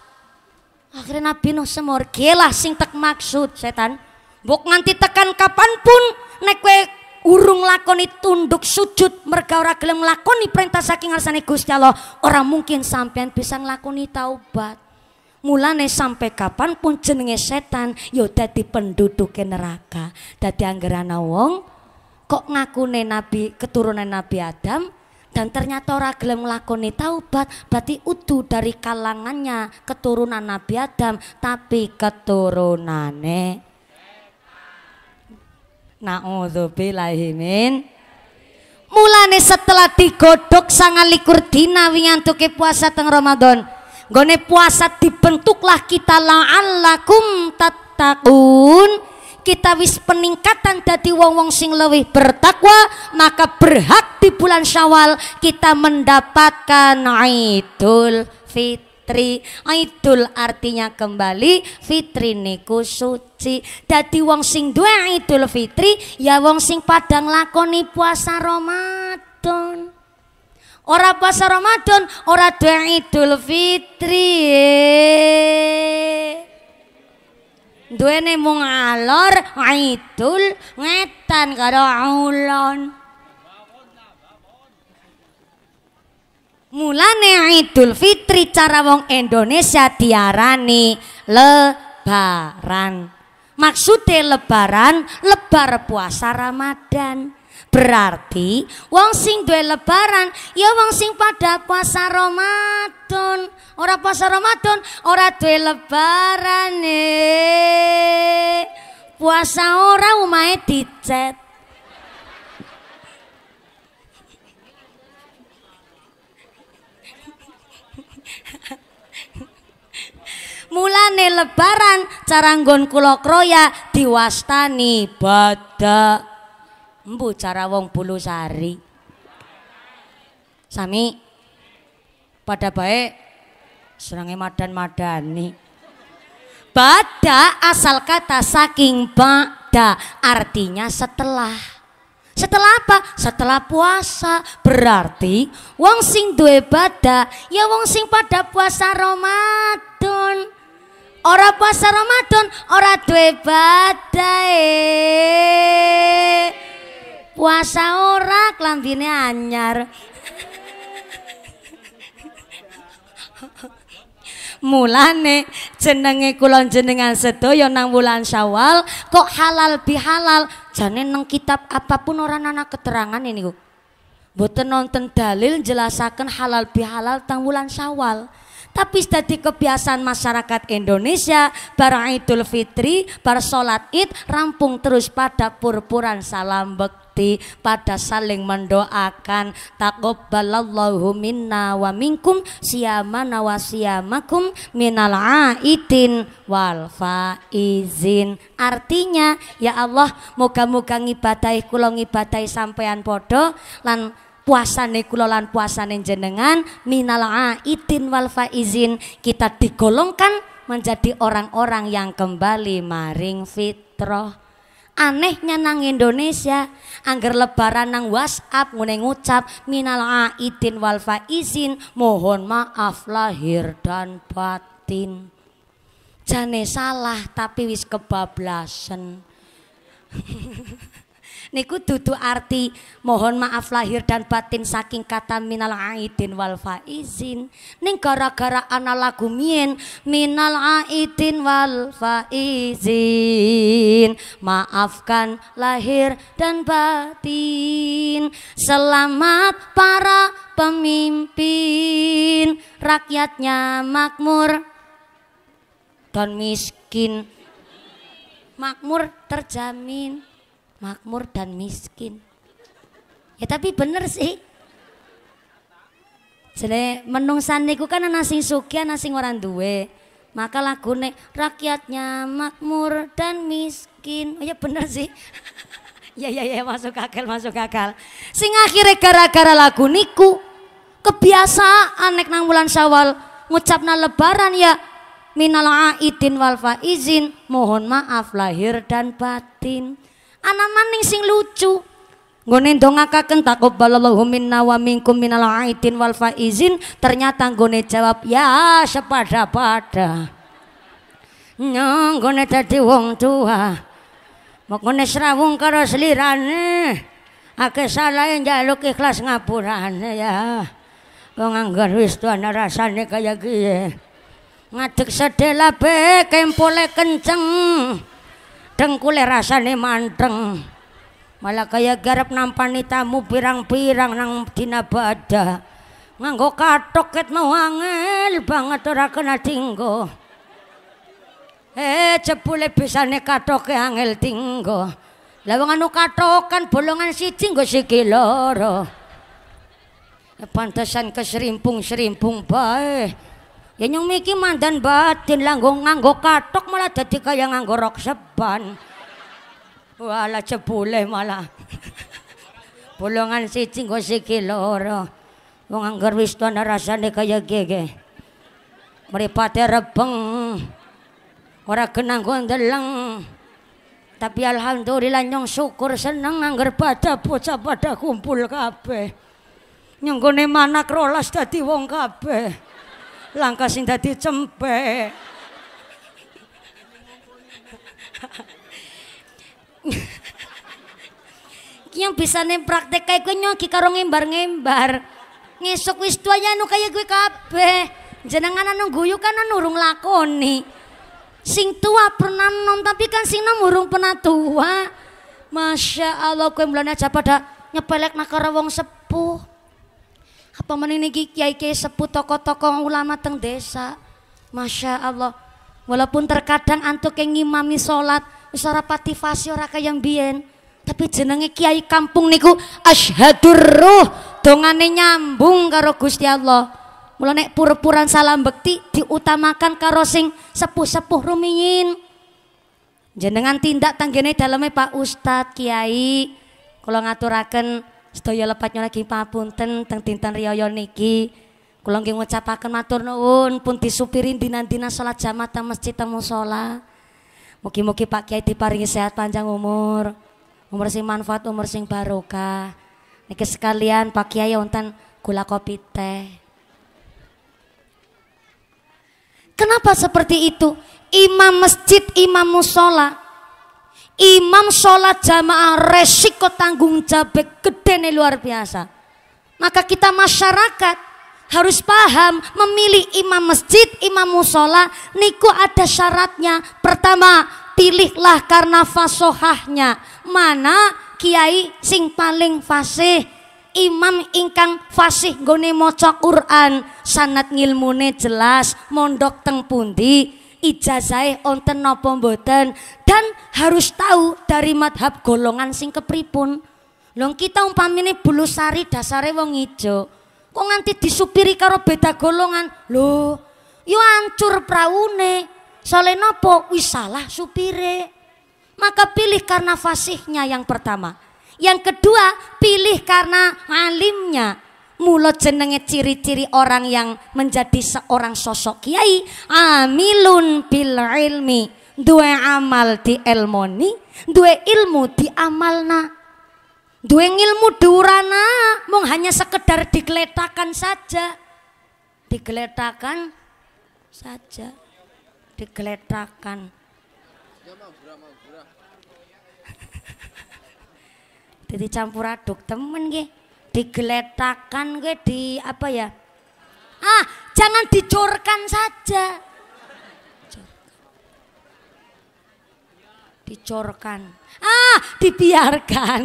Akhirnya Nabi Nuh semor, gila sing tak maksud setan. Bok nganti tekan kapanpun nek kowe urung lakoni tunduk sujud mereka ora gelem lakoni perintah saking ngarsane Gusti Allah ora mungkin sampean bisa nglakoni taubat mulane sampai kapan pun jenenge setan yo ya dadi penduduk neraka dadi anggeran wong kok ngakune nabi keturunan nabi Adam dan ternyata orang gelem nglakoni taubat berarti utuh dari kalangannya keturunan Nabi Adam tapi keturunane Na'udzubillahimin Mulane setelah digodok sangat likur dina winyantuke puasa teng Ramadan. Gone puasa dibentuklah kita la'allakum tattaqun. Kita wis peningkatan dadi wong-wong sing lebih bertakwa, maka berhak di bulan Syawal kita mendapatkan Idul Fitri fitri idul artinya kembali fitri niku suci dadi wong sing duwe idul fitri ya wong sing padang lakoni puasa Ramadan ora puasa Ramadan ora duwe idul fitri Duwe mung alor idul ngetan karo ulon Mulane Idul Fitri cara wong Indonesia diarani lebaran. Maksudnya lebaran, lebar puasa Ramadan. Berarti wong sing duwe lebaran ya wong sing pada puasa Ramadan. Ora puasa Ramadan, ora duwe lebaran. Puasa ora omahe dicet. mulane lebaran cara nggon kula kroya diwastani badak empu cara wong sari sami pada baik serangnya madan madani bada asal kata saking bada artinya setelah Setelah apa? Setelah puasa. Berarti wong sing duwe badak ya wong sing pada puasa Ramadan ora puasa Ramadan ora duwe badai puasa ora klambine anyar mulane jenenge kulon jenengan sedaya nang wulan Syawal kok halal bihalal jane nang kitab apapun ora ana keterangan ini kok mboten nonton dalil jelasaken halal bihalal tang wulan Syawal tapi jadi kebiasaan masyarakat Indonesia barang Idul Fitri bar salat Id rampung terus pada purpuran salam bekti pada saling mendoakan takobbalallahu minna wa minkum siyamana wa siyamakum minal aidin wal faizin artinya ya Allah moga-moga ngibadahi kula ngibadahi sampean podo lan puasane kula lan puasane jenengan minal aidin wal faizin kita digolongkan menjadi orang-orang yang kembali maring fitrah anehnya nang Indonesia angger lebaran nang WhatsApp ngene ngucap minal aitin wal faizin mohon maaf lahir dan batin jane salah tapi wis kebablasan niku dudu arti mohon maaf lahir dan batin saking kata minal aidin wal faizin ning gara-gara ana lagu mien minal aidin wal faizin maafkan lahir dan batin selamat para pemimpin rakyatnya makmur dan miskin makmur terjamin makmur dan miskin. Ya tapi bener sih. Jadi menung saniku kan ana sing sugih ana sing ora duwe. Maka nek rakyatnya makmur dan miskin. Oh ya bener sih. ya ya ya masuk akal masuk akal. Sing akhirnya gara-gara lagu niku kebiasaan nek nang bulan Syawal ngucapna lebaran ya minal aidin wal faizin mohon maaf lahir dan batin ana maning sing lucu Gone dongakaken takobbalallahu minna wa minkum minal aidin wal faizin ternyata gone jawab ya sepada-pada Nyong gone dadi wong tua Mokone srawung karo slirane akeh yang jaluk ikhlas ngapurane ya Wong anggar wis tuan rasane kaya kiye ngadeg sedela be, kempole kenceng dengkule rasane mandeng, malah kaya garap nampani tamu pirang-pirang nang dina bada nganggo katok ket mau angel banget ora kena tinggo eh jebule bisane katoke angel tinggo lha wong anu katokan bolongan siji nggo siki loro pantesan keserimpung-serimpung bae yang nyung miki mandan batin langgo nganggo katok malah dadi kaya nganggo rok seban. Wala cepule malah. Bolongan siji nggo siki loro. Wong anggar wis tuwa rasane kaya gege. Mripate rebeng. Ora genang ndeleng. Tapi alhamdulillah nyong syukur seneng anggar pada bocah pada kumpul kabeh. Nyong gone manak rolas dadi wong kabeh langka sing dadi cempe yang bisa nih praktek kayak gue nyoki karo ngembar-ngembar ngesok wis tuanya anu kayak gue kabeh jenengan anu guyu kan anu urung lakoni sing tua pernah nom tapi kan sing nom urung pernah tua Masya Allah gue mulanya aja pada nyepelek nakara wong sepi apa niki kiai-kiai sepuh toko toko ulama teng desa. Masya Allah. Walaupun terkadang antuk yang ngimami sholat, usara pati fasio ora yang bien Tapi jenenge kiai kampung niku ashadur ruh, dongane nyambung karo Gusti Allah. Mula nek pura puran salam bekti diutamakan karo sing sepuh-sepuh rumiyin. Jenengan tindak tanggene daleme Pak Ustadz Kiai. Kula ngaturaken Sedaya lepatnya lagi punten teng dinten riyaya niki. Kula nggih ngucapaken matur nuwun pun disupirin dinan-dinan salat jamaah teng masjid teng musala. Mugi-mugi Pak Kiai diparingi sehat panjang umur. Umur sing manfaat, umur sing barokah. Niki sekalian Pak Kiai wonten gula kopi teh. Kenapa seperti itu? Imam masjid, imam musola imam sholat jamaah resiko tanggung jawab gede nih luar biasa. Maka kita masyarakat harus paham memilih imam masjid, imam musola, niku ada syaratnya. Pertama, pilihlah karena fasohahnya. Mana kiai sing paling fasih, imam ingkang fasih goni maca Quran, sanat ngilmune jelas, mondok teng pundi, ijazahe onten nopo mboten dan harus tahu dari madhab golongan sing kepripun. long kita umpam ini bulu sari dasare wong ijo. Kok nganti disupiri karo beda golongan? Lho, yo hancur praune. soalnya nopo wis salah supire. Maka pilih karena fasihnya yang pertama. Yang kedua, pilih karena alimnya mulo jenenge ciri-ciri orang yang menjadi seorang sosok kiai. Amilun bil ilmi. Dua amal di elmoni. Dua ilmu di amalna. Dua ilmu diurana. Mung hanya sekedar digeletakan saja. Digeletakan saja. Digeletakan. Jadi campur aduk temen gih digeletakan gue di apa ya? Ah, jangan dicorkan saja. Dicorkan. Ah, dibiarkan.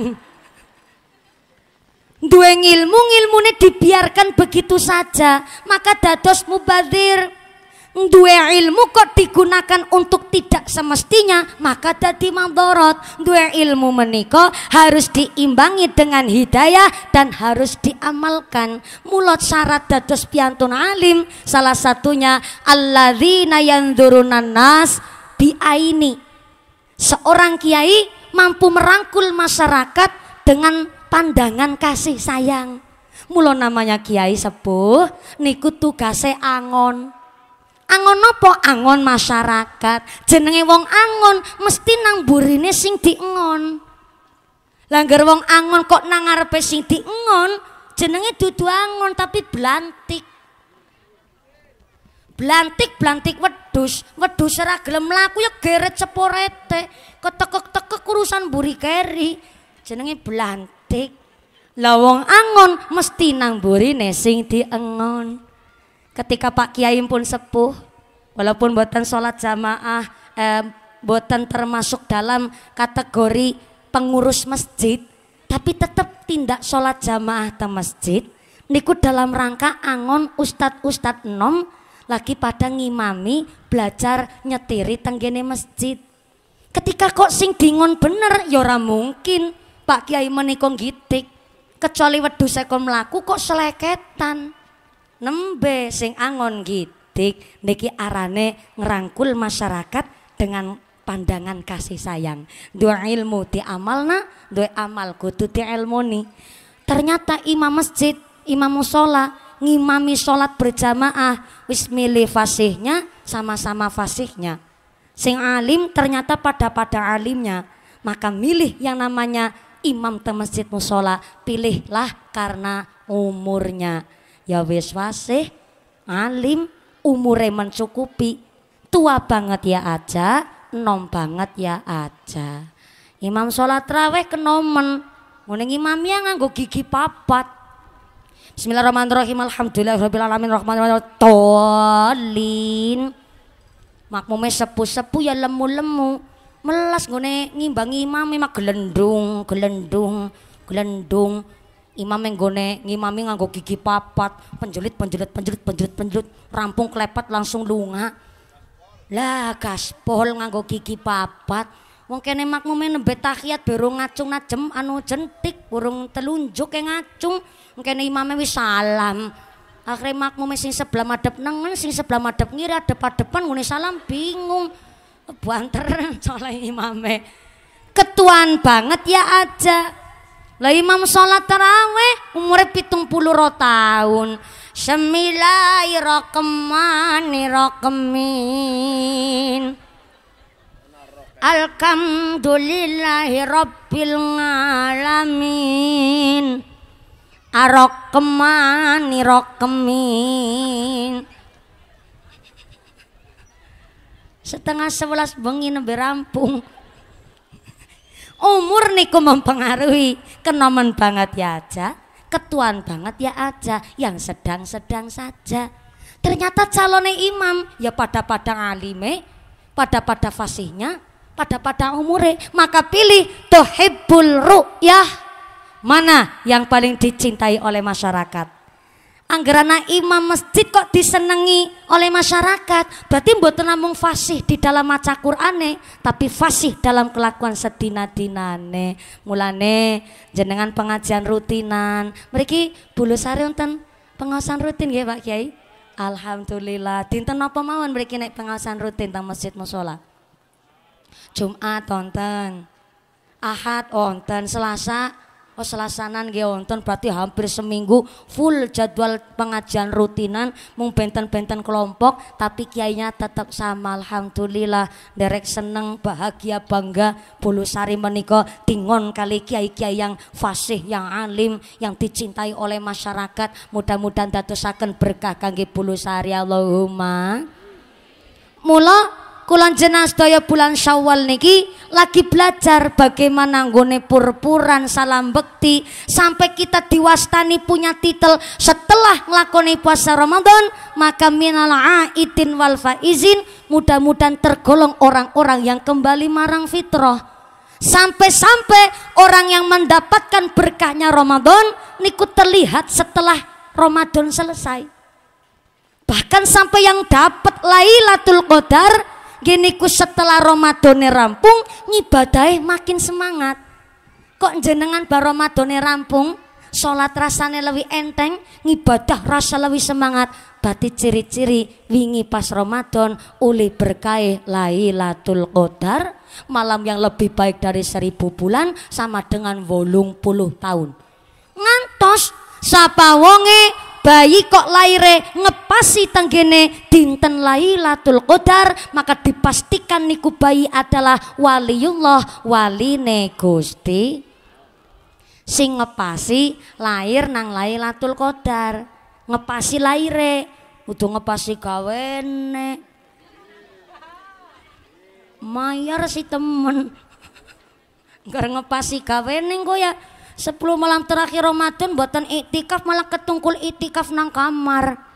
Dua ilmu, ilmunya dibiarkan begitu saja. Maka dados mubadir dua ilmu kok digunakan untuk tidak semestinya maka tadi mandorot dua ilmu meniko harus diimbangi dengan hidayah dan harus diamalkan mulut syarat dados piantun alim salah satunya alladzina yanzurunan nas biaini seorang kiai mampu merangkul masyarakat dengan pandangan kasih sayang mulo namanya kiai sepuh niku tugase angon Angon apa? Angon masyarakat. Jenenge wong angon mesti nang burine sing diengon. Langgar wong angon kok nang ngarepe sing diengon, jenenge dudu angon tapi blantik. Blantik blantik wedhus, wedhus ora gelem mlaku ya geret seporete, ketekek-tekek urusan buri keri. Jenenge blantik. Lah wong angon mesti nang burine sing diengon ketika Pak Kiai pun sepuh walaupun buatan sholat jamaah eh, buatan termasuk dalam kategori pengurus masjid tapi tetap tindak sholat jamaah ke masjid niku dalam rangka angon ustad ustad nom lagi pada ngimami belajar nyetiri tenggene masjid ketika kok sing dingon bener yora ya mungkin Pak Kiai menikung gitik kecuali wedhus sekom melaku kok seleketan nembe sing angon gitik niki arane ngerangkul masyarakat dengan pandangan kasih sayang dua ilmu ti amalna dua amal kudu ilmu nih ternyata imam masjid imam musola ngimami sholat berjamaah wis milih fasihnya sama-sama fasihnya sing alim ternyata pada pada alimnya maka milih yang namanya imam ke masjid musola pilihlah karena umurnya ya wis wasih, alim, umure mencukupi, tua banget ya aja, nom banget ya aja. Imam sholat raweh kenomen, nguning imamnya nganggo gigi papat. Bismillahirrahmanirrahim, alhamdulillahirrahmanirrahim, rahmanirrahim, tolin. Makmumnya sepu-sepu ya lemu-lemu, melas ngone ngimbangi imamnya mak gelendung, gelendung, gelendung imam yang gue ngimami nganggo gigi papat penjelit penjelit penjelit penjelit penjelit rampung klepat langsung lunga lah gaspol nganggo gigi papat wong kene makmume nembe tahiyat burung ngacung najem anu jentik burung telunjuk yang ngacung kene imame wis salam akhirnya makmume sing sebelah madep nengen sing sebelah madep ngira depan-depan gue salam bingung banter soalnya imame ketuan banget ya aja lah imam sholat taraweh umurnya pitung puluh tahun semilai rokemani rokemin Alhamdulillahi Rabbil Alamin Arokemani rokemin Setengah sebelas bengi nabi rampung umur niku mempengaruhi kenoman banget ya aja ketuan banget ya aja yang sedang-sedang saja ternyata calonnya imam ya pada pada alime pada pada fasihnya pada pada umure maka pilih tohebul ru'yah mana yang paling dicintai oleh masyarakat anggerana imam masjid kok disenangi oleh masyarakat berarti mboten namung fasih di dalam maca Qur'ane tapi fasih dalam kelakuan sedina-dinane mulane jenengan pengajian rutinan mriki sari wonten pengawasan rutin ya Pak Kiai Alhamdulillah dinten apa mawon mriki nek pengawasan rutin teng masjid musola Jumat wonten Ahad wonten Selasa oh selasanan nggih wonten berarti hampir seminggu full jadwal pengajian rutinan mung benten-benten kelompok tapi kiainya tetap sama alhamdulillah derek seneng bahagia bangga sari menikah tingon kali kiai-kiai yang fasih yang alim yang dicintai oleh masyarakat mudah-mudahan dadosaken berkah kangge Bulusari Allahumma mula kulan jenaz sedaya bulan Syawal niki lagi belajar bagaimana nggone purpuran salam bekti sampai kita diwastani punya titel setelah ngelakoni puasa Ramadan maka minal aidin wal faizin mudah-mudahan tergolong orang-orang yang kembali marang fitrah sampai-sampai orang yang mendapatkan berkahnya Ramadan niku terlihat setelah Ramadan selesai bahkan sampai yang dapat Lailatul Qadar Geniku setelah Ramadan rampung nyibadai makin semangat kok jenengan bar Ramadan rampung salat rasanya lebih enteng ngibadah rasa lebih semangat berarti ciri-ciri wingi pas Ramadan uli berkaih Lailatul Qadar malam yang lebih baik dari seribu bulan sama dengan wolung puluh tahun ngantos sapa wonge bayi kok laire ngepasi tenggene dinten Lailatul Qadar maka dipastikan niku bayi adalah waliullah waline Gusti sing ngepasi lair nang Lailatul Qadar ngepasi laire udah ngepasi gawene mayar si temen nggak ngepasi gawene kok ya sepuluh malam terakhir Ramadan buatan itikaf malah ketungkul itikaf nang kamar.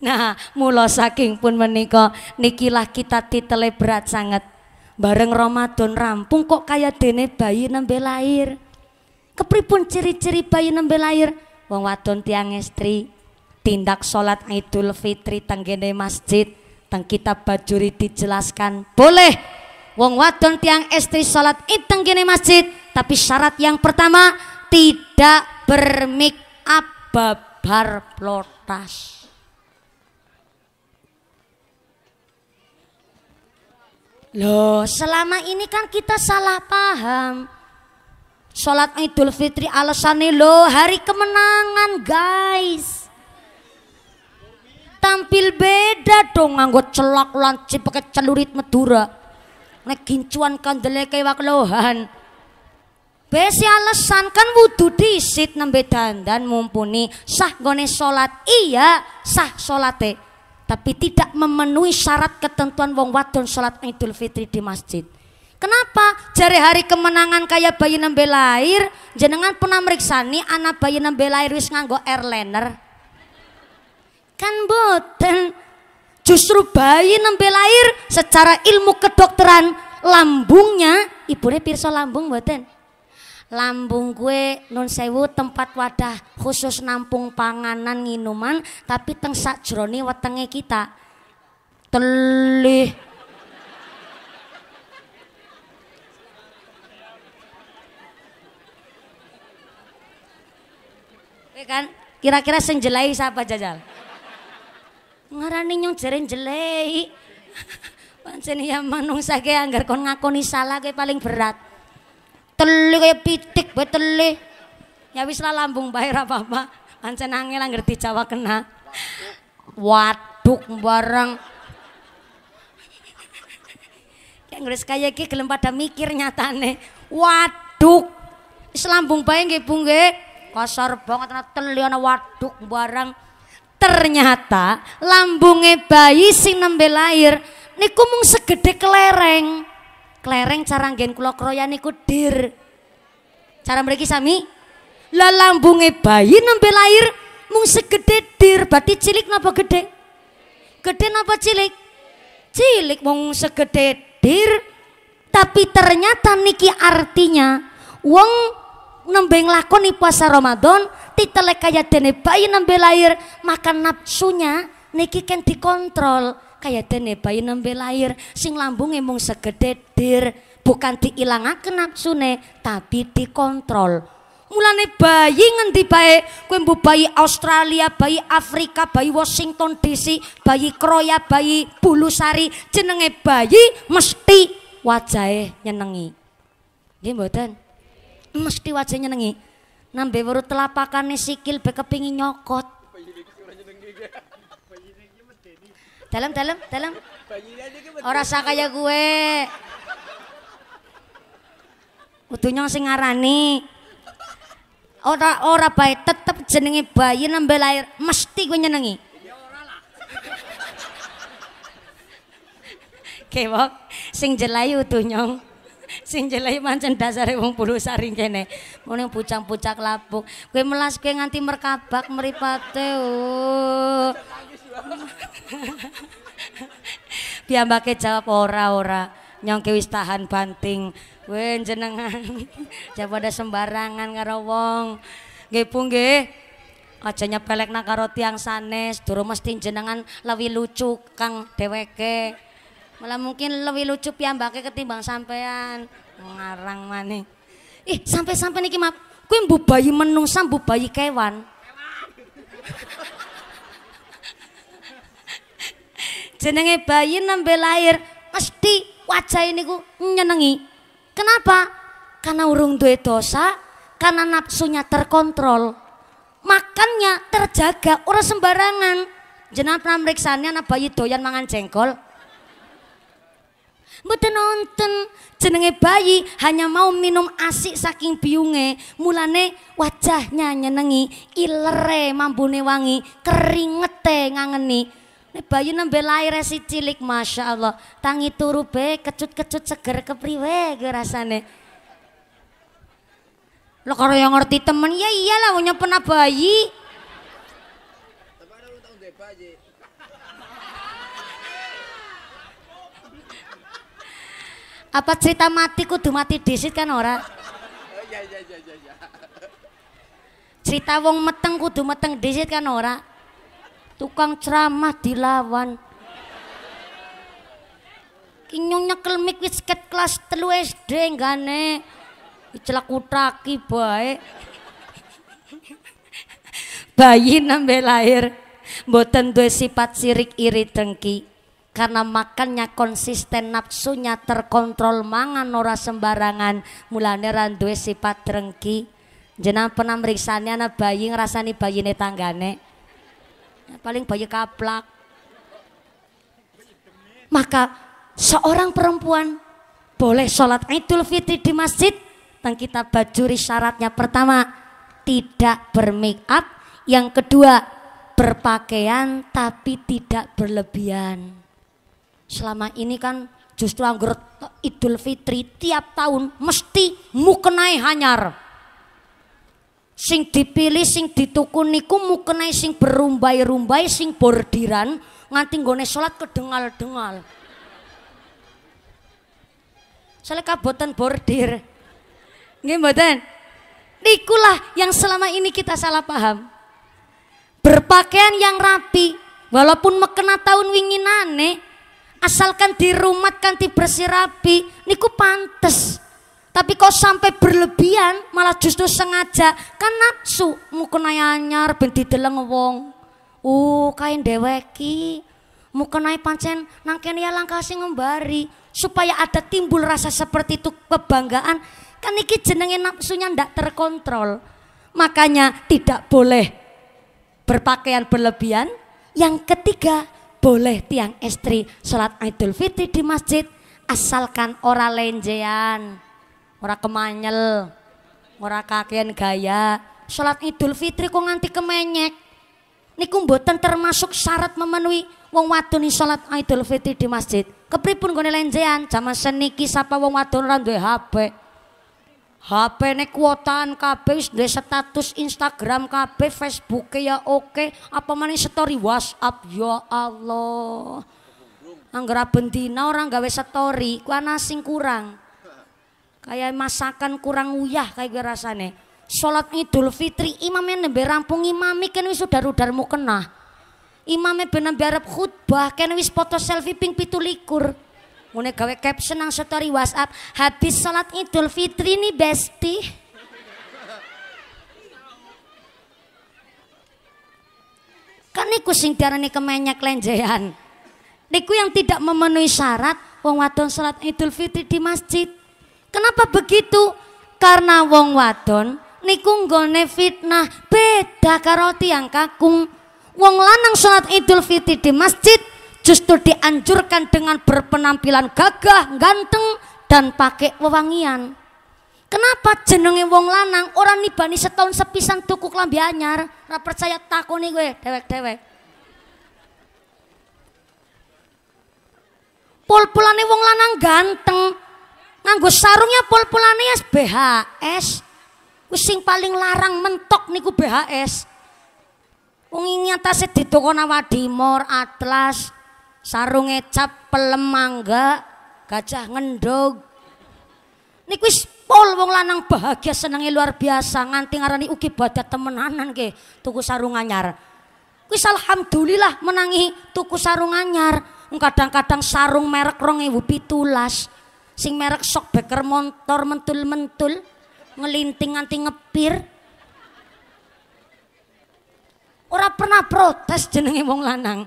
Nah, mula saking pun menikah. nikilah kita titele berat sangat. Bareng Ramadan rampung kok kaya dene bayi nembe lahir. Kepripun ciri-ciri bayi nembe lahir? Wong wadon tiang istri, tindak sholat Idul Fitri tenggene masjid, teng kitab bajuri dijelaskan, boleh Wong wadon tiang istri sholat iteng kini masjid tapi syarat yang pertama tidak bermik up babar plotas. Loh, selama ini kan kita salah paham. Sholat Idul Fitri alasannya loh hari kemenangan guys. Tampil beda dong anggot celak lancip pakai celurit medura ngegincuan kandele kewak lohan besi alasan kan wudhu disit nembe dandan mumpuni sah gone sholat iya sah sholat tapi tidak memenuhi syarat ketentuan wong wadon sholat Idul Fitri di masjid Kenapa? Jari hari kemenangan kaya bayi nembe lahir, jenengan pernah meriksa nih anak bayi nembe lahir wis nganggo airliner? Kan boten. Justru bayi nempel lahir secara ilmu kedokteran lambungnya ibu deh pirsa lambung mboten. Lambung gue non sewu tempat wadah khusus nampung panganan minuman tapi teng sak jroni wetenge kita. Telih iya kan kira-kira senjelai siapa jajal ngarani nyong jere jelek. Pancen ya manungsa ke anggar kon ngakoni salah ke paling berat. Teli kaya pitik bae teli. Ya wis lah lambung bae ra apa-apa. Pancen angel anggar dijawab kena. Waduk bareng. Inggris kaya iki gelem pada mikir nyatane. Waduk. Wis lambung bae nggih Kasar banget ana teli waduk bareng ternyata lambunge bayi sing nembe lahir niku mung segede kelereng kelereng cara ngen kula kroya niku dir cara mereka sami lah lambunge bayi nembe lahir mung segede dir berarti cilik napa gede gede napa cilik cilik mung segede dir tapi ternyata niki artinya wong nembe nglakoni puasa Ramadan titele kaya dene bayi nembe lahir maka nafsunya niki kan dikontrol kaya dene bayi nembe lahir sing lambung mung segede dir bukan diilangake nafsune tapi dikontrol mulane bayi ngendi bae kowe mbu bayi Australia bayi Afrika bayi Washington DC bayi Kroya bayi Bulusari jenenge bayi mesti wajahe nyenengi nggih mboten mesti wajahnya nengi nambe baru telapakane sikil be kepingin nyokot dalam dalam dalam Orasakaya kaya gue utunya sing ngarani ora ora baik, tetep jenengi bayi nambe lahir mesti gue nyenengi kewok sing jelayu tuh nyong sing jelek pancen dasare wong puluh saring kene muni pucang-pucak labuk kowe melas kowe nganti merkabak mripate piambake jawab ora ora nyongke wis tahan banting kowe jenengan jawab ada sembarangan karo wong nggih pun nggih aja nyepelek nang karo tiang sanes durung mesti jenengan lewi lucu kang dheweke Malah mungkin lebih lucu piyambake ketimbang sampean. Ngarang mana Ih, sampai-sampai nih maaf, kuwi bu bayi sam bu bayi kewan. Jenenge bayi nambah lahir mesti wajah ini ku nyenengi. Kenapa? Karena urung duwe dosa, karena nafsunya terkontrol. Makannya terjaga, ora sembarangan. Jenengan pernah meriksanya anak bayi doyan mangan jengkol? Mboten nonton jenenge bayi hanya mau minum asik saking biunge, mulane wajahnya nyenengi, ilere mambune wangi, keringete ngangeni. Nek bayu nembe lair si cilik Masya Allah Tangi turu be kecut-kecut seger kepriwe gue rasane Lo kalau yang ngerti temen ya iyalah punya pernah bayi Apa cerita mati kudu mati disit kan ora? Iya iya iya iya. Cerita wong meteng kudu meteng disit kan ora? Tukang ceramah dilawan. Kinyong nyekel mik wis ket kelas telu SD gane. Celak utaki bae. Bayi nambah lahir mboten duwe sifat sirik iri dengki karena makannya konsisten nafsunya terkontrol mangan ora sembarangan mulane ra duwe sifat drengki jenang pernah meriksanya anak bayi ngrasani bayine tanggane paling bayi kaplak maka seorang perempuan boleh sholat idul fitri di masjid dan kita bajuri syaratnya pertama tidak bermake up yang kedua berpakaian tapi tidak berlebihan selama ini kan justru anggur Idul Fitri tiap tahun mesti mukenai hanyar. Sing dipilih, sing ditukuniku mukenai sing berumbai-rumbai, sing bordiran, nganti gone sholat kedengal-dengal. Soalnya kabutan bordir. Nggih mboten? Nikulah yang selama ini kita salah paham. Berpakaian yang rapi, walaupun mekena tahun winginane, asalkan dirumat kanthi bersih rapi niku pantes tapi kok sampai berlebihan malah justru sengaja kan nafsu mukena anyar ben dideleng wong uh kain deweki mukena pancen nang ya langkah sing ngembari supaya ada timbul rasa seperti itu kebanggaan kan iki jenenge nafsunya ndak terkontrol makanya tidak boleh berpakaian berlebihan yang ketiga boleh tiang istri sholat idul fitri di masjid asalkan ora lenjean ora kemanyel ora kakean gaya sholat idul fitri kok nganti kemenyek niku mboten termasuk syarat memenuhi wong wadon sholat idul fitri di masjid kepripun gone lenjean zaman seniki sapa wong wadon ora duwe HP HP ne kuotaan KB duwe status Instagram KB Facebook ya oke, apa mana story WhatsApp ya Allah. Angger ben dina orang gawe story, ku ana sing kurang. Kayak masakan kurang uyah kayak rasane. Sholat Idul Fitri imamnya nembe rampung imami kan wis udar kena. Imamnya benar biarap khutbah kan wis foto selfie ping likur. Mune gawe caption nang story WhatsApp, habis sholat Idul Fitri nih besti. Kan niku sing diarani kemenyak lenjehan. Niku yang tidak memenuhi syarat wong wadon sholat Idul Fitri di masjid. Kenapa begitu? Karena wong wadon niku nggone fitnah beda karo tiang kakung. Wong lanang sholat Idul Fitri di masjid justru dianjurkan dengan berpenampilan gagah, ganteng, dan pakai wewangian. Kenapa jenenge wong lanang orang nibani setahun sepisan tuku klambi anyar? Ora percaya takoni gue dewek-dewek. Pol-polane wong lanang ganteng. Nganggo sarungnya pol-polane ya BHS. Wis sing paling larang mentok niku BHS. Wong ing atase didokon awak dimor, atlas, sarunge cap pelem mangga, gajah ngendog. Niku wis pol wong lanang bahagia senenge luar biasa nganti ngarani ugi baca temenanan ke tuku sarung anyar. Wis alhamdulillah menangi tuku sarung anyar. Kadang-kadang sarung merek 2017 sing merek sok beker motor mentul-mentul ngelinting nganti ngepir. Ora pernah protes jenenge wong lanang.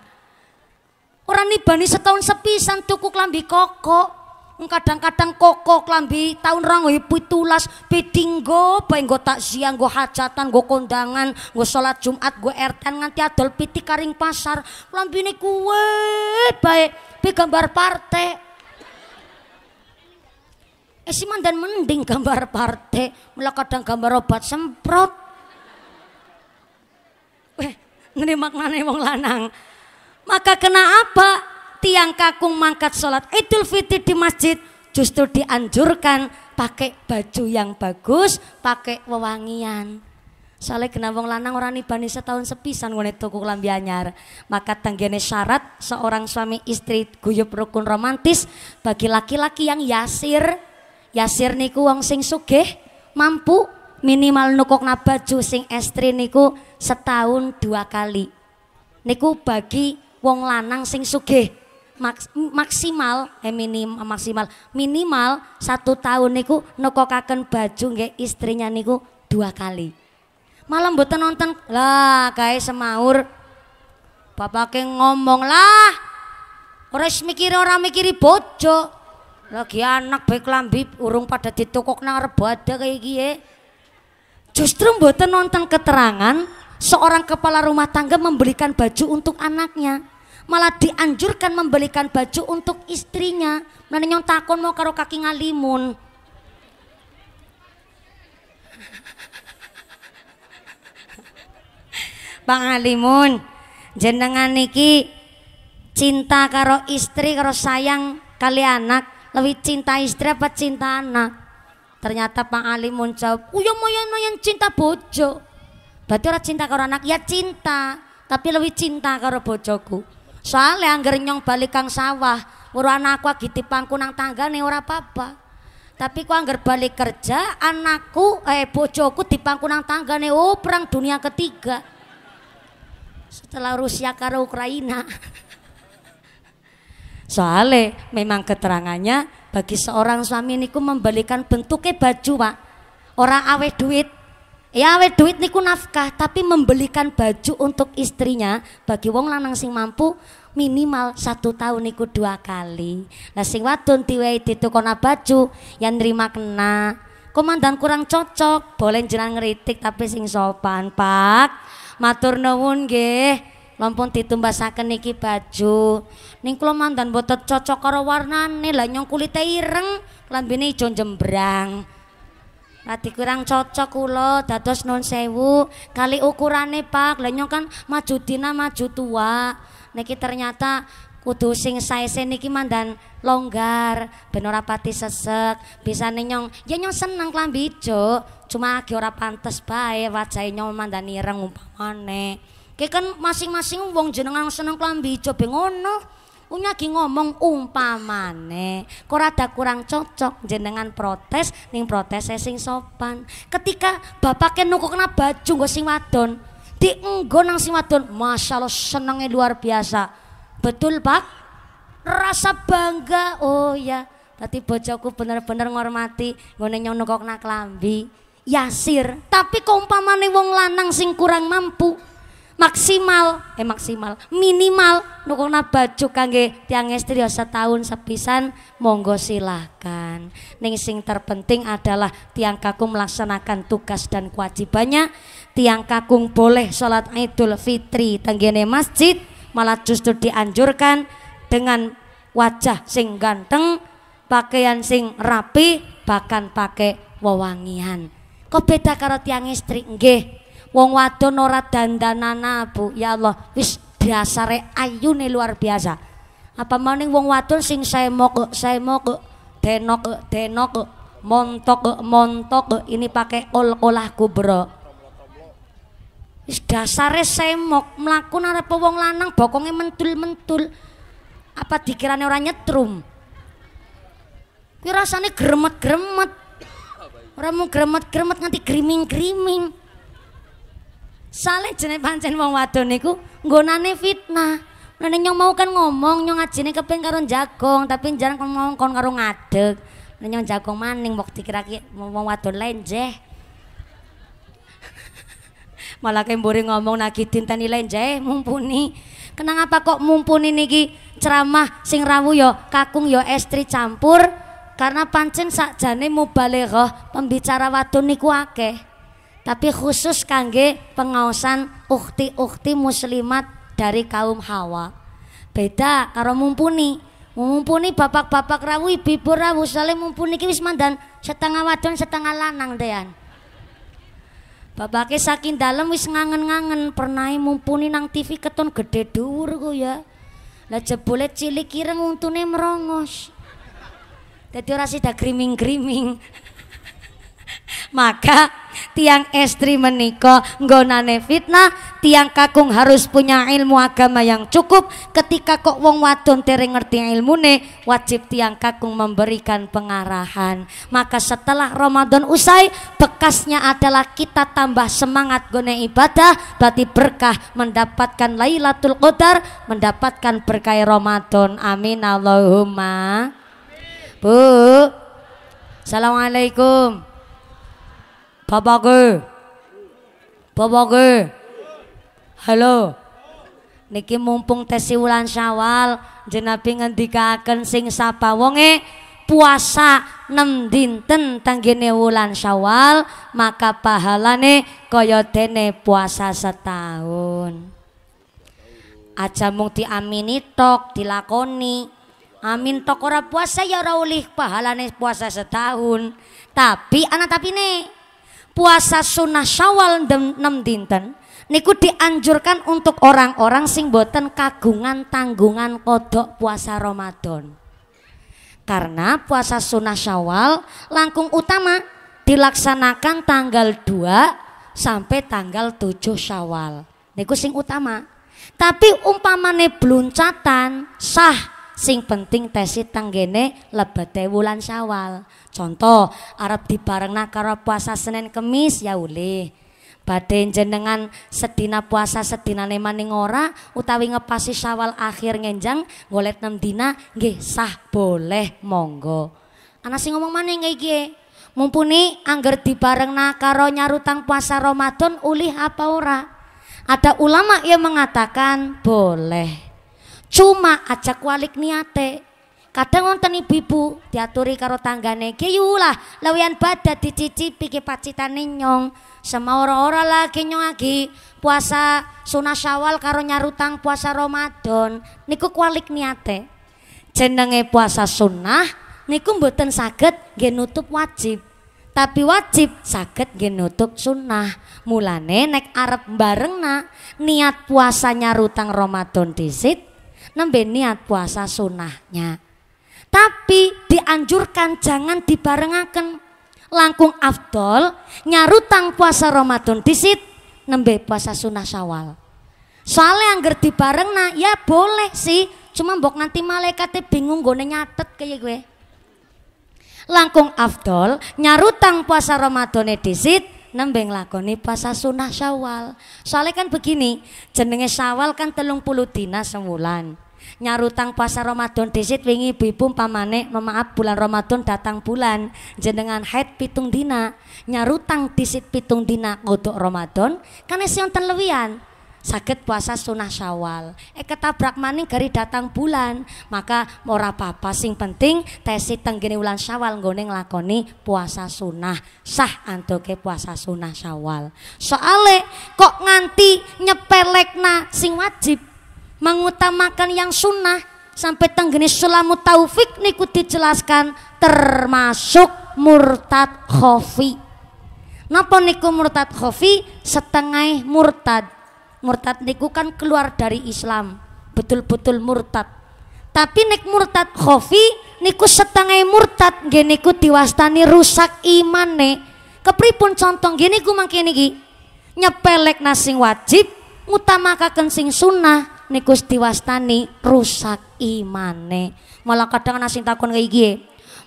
Orang bani setahun sepi sepisan tuku klambi koko. Kadang-kadang koko klambi tahun rong ya, pitulas pitinggo bae tak takziah gue hajatan gue kondangan gue sholat Jumat gue rt nganti adol piti karing pasar ini kue, baik, pi gambar partai Eh si mandan mending gambar partai, malah kadang gambar obat semprot. Weh, ngene maknane wong lanang. Maka kena apa? Tiang kakung mangkat sholat idul fitri di masjid justru dianjurkan pakai baju yang bagus, pakai wewangian. Soalnya kena wong lanang orang ibani setahun sepisan wanita tuku lambi anyar. Maka tanggene syarat seorang suami istri guyup rukun romantis bagi laki-laki yang yasir. Yasir niku wong sing sugih, mampu minimal nukok baju sing estri niku setahun dua kali. Niku bagi wong lanang sing sugih maksimal eh minim eh, maksimal minimal satu tahun niku nekokaken baju nggih istrinya niku dua kali malam buat nonton lah guys semaur ke ngomong lah orang mikir ora mikiri bojo lagi anak baik lambi urung pada ditukok nang arep kayak gini justru buat nonton keterangan seorang kepala rumah tangga memberikan baju untuk anaknya malah dianjurkan membelikan baju untuk istrinya. Mana nyong takon mau karo kaki ngalimun. Bang Alimun, jenengan niki cinta karo istri karo sayang kali anak lebih cinta istri apa cinta anak ternyata Pak Alimun jawab uyo oh, ya moyan moyan cinta bojo berarti orang cinta karo anak ya cinta tapi lebih cinta karo bojoku Soalnya anggar nyong balik kang sawah, weruh anakku lagi dipangku nang tangga ora apa-apa. Tapi ku anggar balik kerja, anakku eh bojoku dipangku nang tangga nih oh perang dunia ketiga. Setelah Rusia karo Ukraina. Soale memang keterangannya bagi seorang suami niku membalikan bentuknya baju pak. Orang awet duit Ya we duit niku nafkah tapi membelikan baju untuk istrinya bagi wong lanang sing mampu minimal satu tahun niku dua kali. Nah sing wadon diwehi kona baju yang nerima kena. Komandan kurang cocok, boleh jenengan ngeritik tapi sing sopan, Pak. Matur nuwun nggih. Lompon ditumbasaken niki baju. Ning kula mandan boten cocok karo warnane, lah nyong kulite ireng, lambene ijo jembrang. Tadi kurang cocok kula dados non sewu kali ukurane Pak. lenyong kan maju dina maju tua. Niki ternyata kudu sing saese niki mandan longgar ben ora pati sesek bisa nenyong ya nyong seneng klambi ijo cuma agi ora pantes bae wajahe nyong mandan ireng umpamane ki kan masing-masing wong jenengan seneng klambi ijo be ngono lagi ngomong umpamane kok rada kurang cocok jenengan protes ning protes sing sopan ketika nuku kena baju nggo sing wadon dienggo nang sing wadon masyaallah senenge luar biasa betul pak rasa bangga oh ya tadi bojoku bener-bener ngormati ngone nyong nukukna klambi yasir tapi kok umpamane wong lanang sing kurang mampu maksimal eh maksimal minimal nukona baju kangge tiang istri ya setahun sepisan monggo silahkan ning sing terpenting adalah tiang kakung melaksanakan tugas dan kewajibannya tiang kakung boleh sholat idul fitri tenggene masjid malah justru dianjurkan dengan wajah sing ganteng pakaian sing rapi bahkan pakai wewangian kok beda karo tiang istri nggih Wong wadon ora dandanana, Bu. Ya Allah, wis dasare nih luar biasa. Apa maning wong wadon sing saya mau saya mau denok, denok, montok, montok, ini pakai ol-olah kubro. Wis dasare semok, melakukan apa wong lanang bokongnya mentul-mentul. Apa dikirane orangnya nyetrum? kira rasanya gremet-gremet. Orang mau gremet-gremet nanti kriming kriming. Soale jenenge pancen wong wadon niku nggonane fitnah. Nene nyong mau kan ngomong nyong ngajine kepeng karo jagong tapi jarang kon ngomong kon karo ngadeg. Nene nyong jagong maning mok dikira-kira wong wadon lenjeh. malah kemburi ngomong nagih dinten lenjae mumpuni kenang apa kok mumpuni niki ceramah sing rawu yo ya, kakung yo ya, estri campur karena pancen sakjane mubaleghoh pembicara wadon niku akeh tapi khusus kangge pengaosan ukti-ukti muslimat dari kaum Hawa. Beda karo mumpuni. Mumpuni bapak-bapak rawu, ibu rawu, soalnya mumpuni ki wis mandan setengah wadon setengah lanang dean. Bapaknya saking dalam wis ngangen-ngangen pernah mumpuni nang TV keton gede dhuwur ku ya. Lah jebule cilik kira untune merongos. orang sih sida griming-griming. Maka tiang estri menikah, nggonane fitnah, tiang kakung harus punya ilmu agama yang cukup. Ketika kok wong wadon tereng ngerti ilmune, wajib tiang kakung memberikan pengarahan. Maka setelah Ramadan usai, bekasnya adalah kita tambah semangat gone ibadah, berarti berkah mendapatkan Lailatul Qadar, mendapatkan berkah Ramadan. Amin Allahumma. Bu. Assalamualaikum. Papaku. Papaku. Halo. Niki mumpung tesi wulan Syawal, jenabi ngendikakan sing sapa wonge puasa nem dinten tanggene wulan Syawal, maka pahalane kaya dene puasa setahun. Aja mung diamini tok, dilakoni. Amin tok ora puasa ya ora ulih pahalane puasa setahun. Tapi anak tapi nih puasa sunnah syawal 6 dinten niku dianjurkan untuk orang-orang sing boten kagungan tanggungan kodok puasa Ramadan karena puasa sunnah syawal langkung utama dilaksanakan tanggal 2 sampai tanggal 7 syawal niku sing utama tapi umpamane catan sah sing penting tesi tanggene lebete wulan Syawal. Contoh, Arab dibarengna karo puasa Senin Kemis ya uli. Badhe jenengan sedina puasa setina maning ora utawi ngepasi Syawal akhir ngenjang golek 6 dina nggih sah boleh monggo. Ana sing ngomong maneh iki. Mumpuni angger dibarengna karo nyarutang puasa Ramadan ulih apa ora? Ada ulama yang mengatakan boleh. Cuma ajak walik niate. Kadang wonten ibu-ibu diaturi karo tanggane, "Kiyu lawian badat dicicipi ki pacitane nyong." Sama ora-ora lagi nyong lagi puasa sunah Syawal karo nyarutang puasa Ramadan. Niku kualik niate. Jenenge puasa sunah niku mboten saged nggih nutup wajib. tapi wajib saged nutup sunah mulane nek arep barengna niat puasanya rutang Ramadan disit nembe niat puasa sunahnya, Tapi dianjurkan jangan dibarengaken. Langkung afdol nyarutang puasa Ramadan disit nembe puasa sunah Syawal. Soalnya angger parengna ya boleh sih, cuma mbok nanti malaikatnya bingung gue nyatet kayak gue. Langkung afdol nyarutang puasa Ramadan disit nembeng lakoni puasa sunah syawal. Soalnya kan begini, jenenge syawal kan telung puluh dina semulan nyarutang puasa Ramadan disit wingi ibu-ibu pamane memaaf bulan Ramadan datang bulan jenengan haid pitung dina nyarutang disit pitung dina kodok Ramadan karena siun terlewian sakit puasa sunah syawal eh ketabrak maning gari datang bulan maka ora apa-apa sing penting tesi tenggini ulan syawal ngoneng lakoni puasa sunah sah antoke puasa sunah syawal soale kok nganti nyepelekna sing wajib mengutamakan yang sunnah sampai tenggene sulamu taufik niku dijelaskan termasuk murtad khofi napa niku murtad khofi setengah murtad murtad niku kan keluar dari Islam betul-betul murtad tapi nik murtad khofi niku setengah murtad gini niku diwastani rusak iman nih kepripun contoh gini ku niki nyepelek nasing wajib ngutamakaken sing sunnah niku diwastani rusak imane. Malah kadang ana sing takon kayak gini,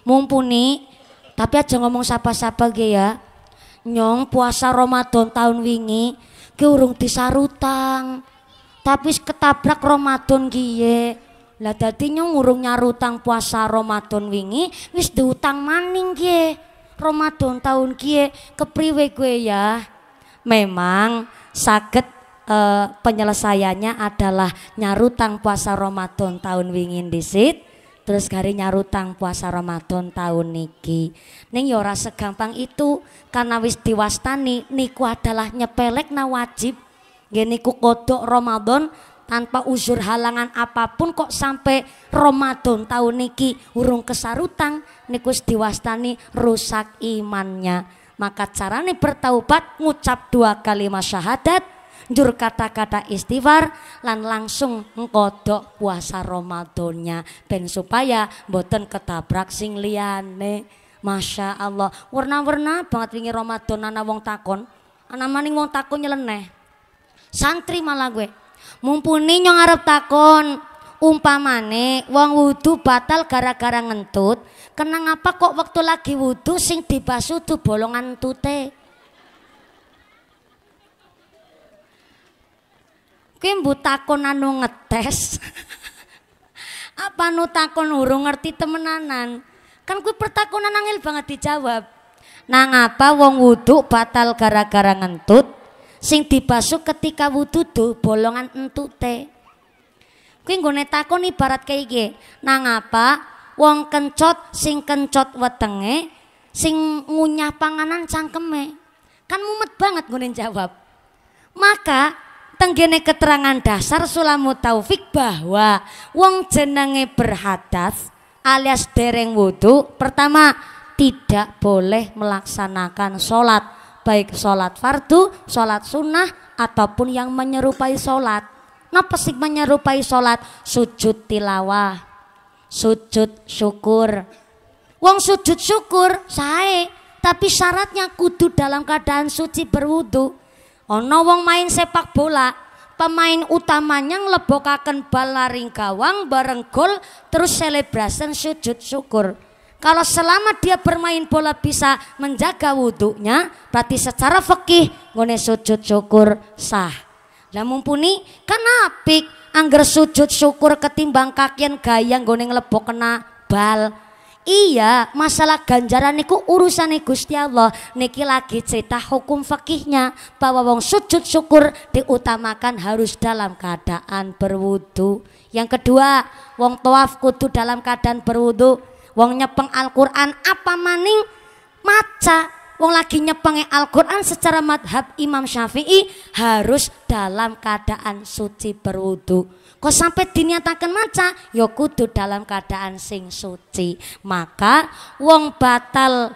mumpuni tapi aja ngomong sapa-sapa ge ya. Nyong puasa Ramadan tahun wingi ki urung disarutang. Tapi ketabrak Ramadan gie, Lah dadi nyong urung nyarutang puasa Ramadan wingi wis diutang maning gie, Ramadan tahun gie kepriwe gue ya? Memang sakit uh, penyelesaiannya adalah nyarutang puasa Ramadan tahun wingin disit terus gari nyarutang puasa Ramadan tahun niki. Ning yora ya segampang itu karena wis diwastani niku adalah nyepelek na wajib. niku kodok Ramadan tanpa uzur halangan apapun kok sampai Ramadan tahun niki urung kesarutang niku diwastani rusak imannya. Maka caranya bertaubat ngucap dua kalimat syahadat jur kata-kata istighfar lan langsung ngkodok puasa Ramadannya ben supaya mboten ketabrak sing liyane. Masya Allah, warna-warna banget wingi Ramadan ana wong takon, ana maning wong takon nyeleneh. Santri malah gue, mumpuni nyong arep takon, umpamane wong wudu batal gara-gara ngentut, kenang apa kok waktu lagi wudu sing dibasuh tuh bolongan tute? Kuwi mbu takon anu ngetes. Apa nu takon urung ngerti temenanan? Kan kuwi pertakonan angel banget dijawab. Nang apa wong wudhu batal gara-gara ngentut? Sing dibasuh ketika wudhu tuh bolongan entute. Kuwi nggone takon ibarat kaya iki. Nang apa wong kencot sing kencot wetenge sing ngunyah panganan cangkeme. Kan mumet banget nggone jawab. Maka tenggene keterangan dasar sulamu taufik bahwa wong jenenge berhadas alias dereng wudhu pertama tidak boleh melaksanakan sholat baik sholat fardu, sholat sunnah ataupun yang menyerupai sholat napa sih menyerupai sholat sujud tilawah sujud syukur wong sujud syukur sae tapi syaratnya kudu dalam keadaan suci berwudu Ono wong main sepak bola, pemain utamanya nglebokaken bal laring gawang bareng gol terus selebrasen sujud syukur. Kalau selama dia bermain bola bisa menjaga wudhunya, berarti secara fikih ngone sujud syukur sah. Lah mumpuni kan angger sujud syukur ketimbang kakian gayang ngone nglebok kena bal Iya, masalah ganjaran niku urusane Gusti Allah. Niki lagi cerita hukum fakihnya bahwa wong sujud syukur diutamakan harus dalam keadaan berwudu. Yang kedua, wong tawaf kudu dalam keadaan berwudu. Wong nyepeng Al-Qur'an apa maning maca wong lagi nyepengi Al-Quran secara madhab Imam Syafi'i harus dalam keadaan suci berwudu. Kok sampai dinyatakan maca, ya kudu dalam keadaan sing suci. Maka wong batal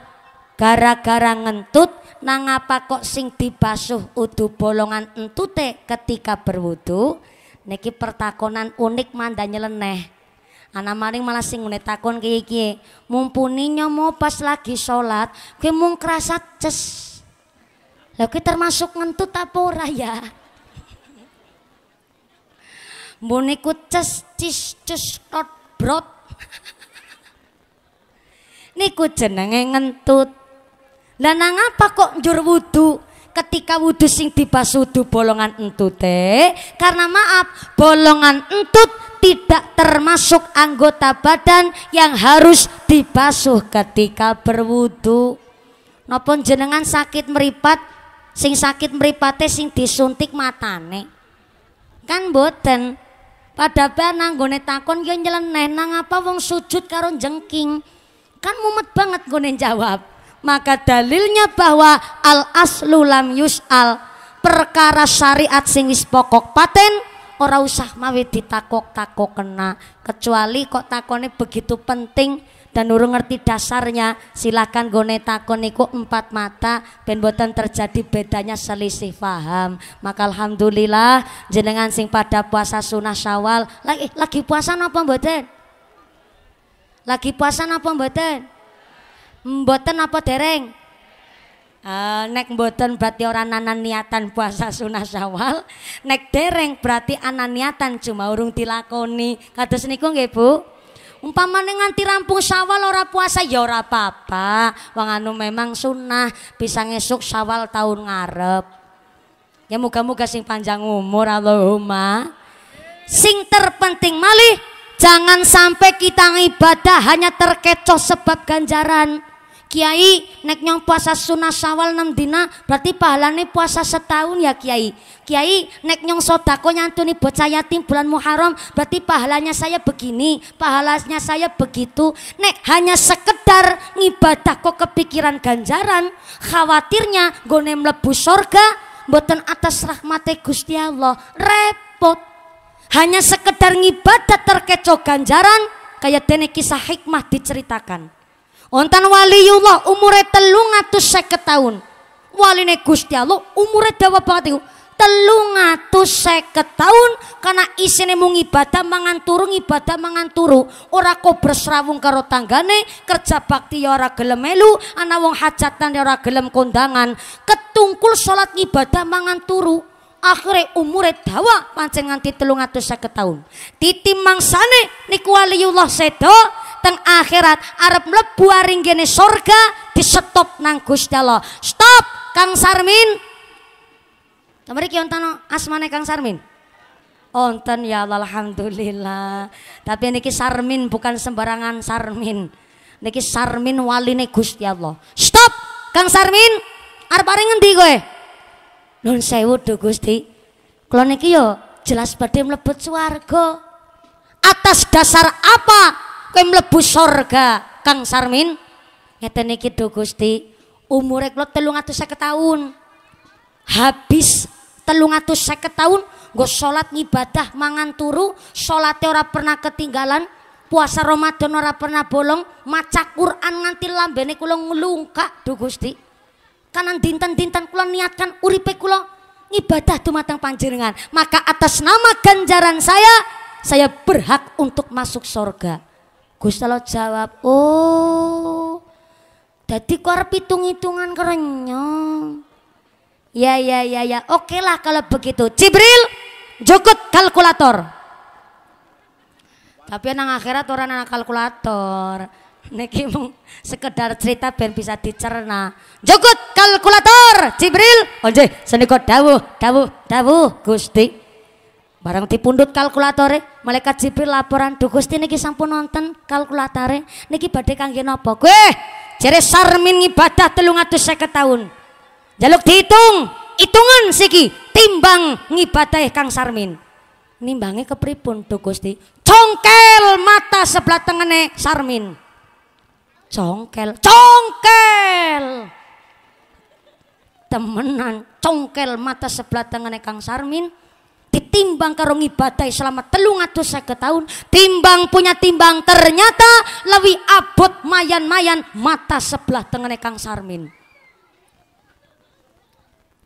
gara-gara ngentut nang apa kok sing dibasuh udu bolongan entute ketika berwudu niki pertakonan unik mandanya leneh. Ana maring malah sing ngene takon kiye-kiye. Mumpuni nyomo pas lagi sholat, kuwi mung krasa ces. Lah kuwi termasuk ngentut apa ora ya? Mbone ku ces cis ces tot brot. Niku jenenge ngentut. Lah nang apa kok njur wudu? ketika wudhu sing dibasuh bolongan entute karena maaf bolongan entut tidak termasuk anggota badan yang harus dibasuh ketika berwudu. Nopun jenengan sakit meripat, sing sakit meripate sing disuntik matane. Kan boten. Pada benang gone takon yo nyeleneh nang apa wong sujud karo jengking. Kan mumet banget gone jawab. Maka dalilnya bahwa al aslulam lam al perkara syariat sing wis pokok paten ora usah mawi ditakok-takok kena kecuali kok takone begitu penting dan urung ngerti dasarnya silahkan gone takon iku empat mata ben boten terjadi bedanya selisih paham maka alhamdulillah jenengan sing pada puasa sunnah syawal lagi lagi puasa apa mboten lagi puasa apa mboten mboten apa dereng Eh, nek mboten berarti orang nanan niatan puasa sunah Syawal. Nek dereng berarti anan niatan cuma urung dilakoni. kata niku nggih, Bu? umpama nganti rampung Syawal ora puasa ya ora apa-apa. Wong anu memang sunah bisa ngesuk Syawal tahun ngarep. Ya muga-muga sing panjang umur Allahumma. Sing terpenting malih jangan sampai kita ngibadah hanya terkecoh sebab ganjaran Kiai, nek nyong puasa sunah sawal 6 dina, berarti pahalane puasa setahun ya Kiai. Kiai, nek nyong sodako nyantuni bocah yatim bulan Muharram, berarti pahalanya saya begini, pahalanya saya begitu. Nek hanya sekedar ngibadah kok kepikiran ganjaran, khawatirnya gone mlebu surga mboten atas rahmate Gusti Allah, repot. Hanya sekedar ngibadah terkecoh ganjaran, kayak dene kisah hikmah diceritakan. Ontan waliyullah umure telung atus seket tahun. Waline Gusti Allah umure dawa banget iku. telung tahun karena isine mung ibadah mangan turu ibadah mangan turu ora kok bersrawung karo tanggane kerja bakti ya ora gelem melu ana wong hajatan ya ora gelem kondangan ketungkul salat ibadah mangan turu akhirnya umure dawa pancen nganti telung atus tahun titi mangsane niku waliullah sedo teng akhirat arep mlebu aring sorga surga disetop nang Gusti Allah. Stop Kang Sarmin. Mriki wonten asmane Kang Sarmin. Onten ya Allah, alhamdulillah. Tapi niki Sarmin bukan sembarangan Sarmin. Niki Sarmin waline Gusti Allah. Stop Kang Sarmin. Arep aring ngendi gue, Nun sewu do Gusti. kalau niki yo jelas badhe mlebet swarga. Atas dasar apa kowe mlebu surga Kang Sarmin ngeten iki do Gusti umure kula 350 tahun habis 350 tahun nggo salat ngibadah mangan turu salate ora pernah ketinggalan puasa Ramadan ora pernah bolong maca Quran nganti lambene kula nglungkak do Gusti kanan dinten-dinten kula niatkan uripe kula ngibadah matang panjenengan maka atas nama ganjaran saya saya berhak untuk masuk surga Gustalo jawab, "Oh, jadi kau hitung-hitungan kerenyong." Ya, ya, ya, ya. Oke lah kalau begitu. Jibril, jukut kalkulator. Tapi nang akhirat orang anak kalkulator. Niki mung sekedar cerita biar bisa dicerna. Jukut kalkulator, Jibril. seni senikot dawuh, dawuh, dawuh, Gusti. Barang tipundut kalkulatore, malaikat Jibril laporan, "Duh Gusti niki sampun nonton kalkulatore. Niki badhe kangge napa?" Kowe jere Sarmin ibadah 350 tahun. Jaluk dihitung, hitungan siki timbang ngibadah Kang Sarmin. Nimbange kepripun Duh Gusti? Congkel mata sebelah tengene Sarmin. Congkel, congkel. Temenan congkel mata sebelah tengene Kang Sarmin ditimbang karo ngibadai selama telung seket tahun timbang punya timbang ternyata lebih abot mayan-mayan mata sebelah tengene Kang Sarmin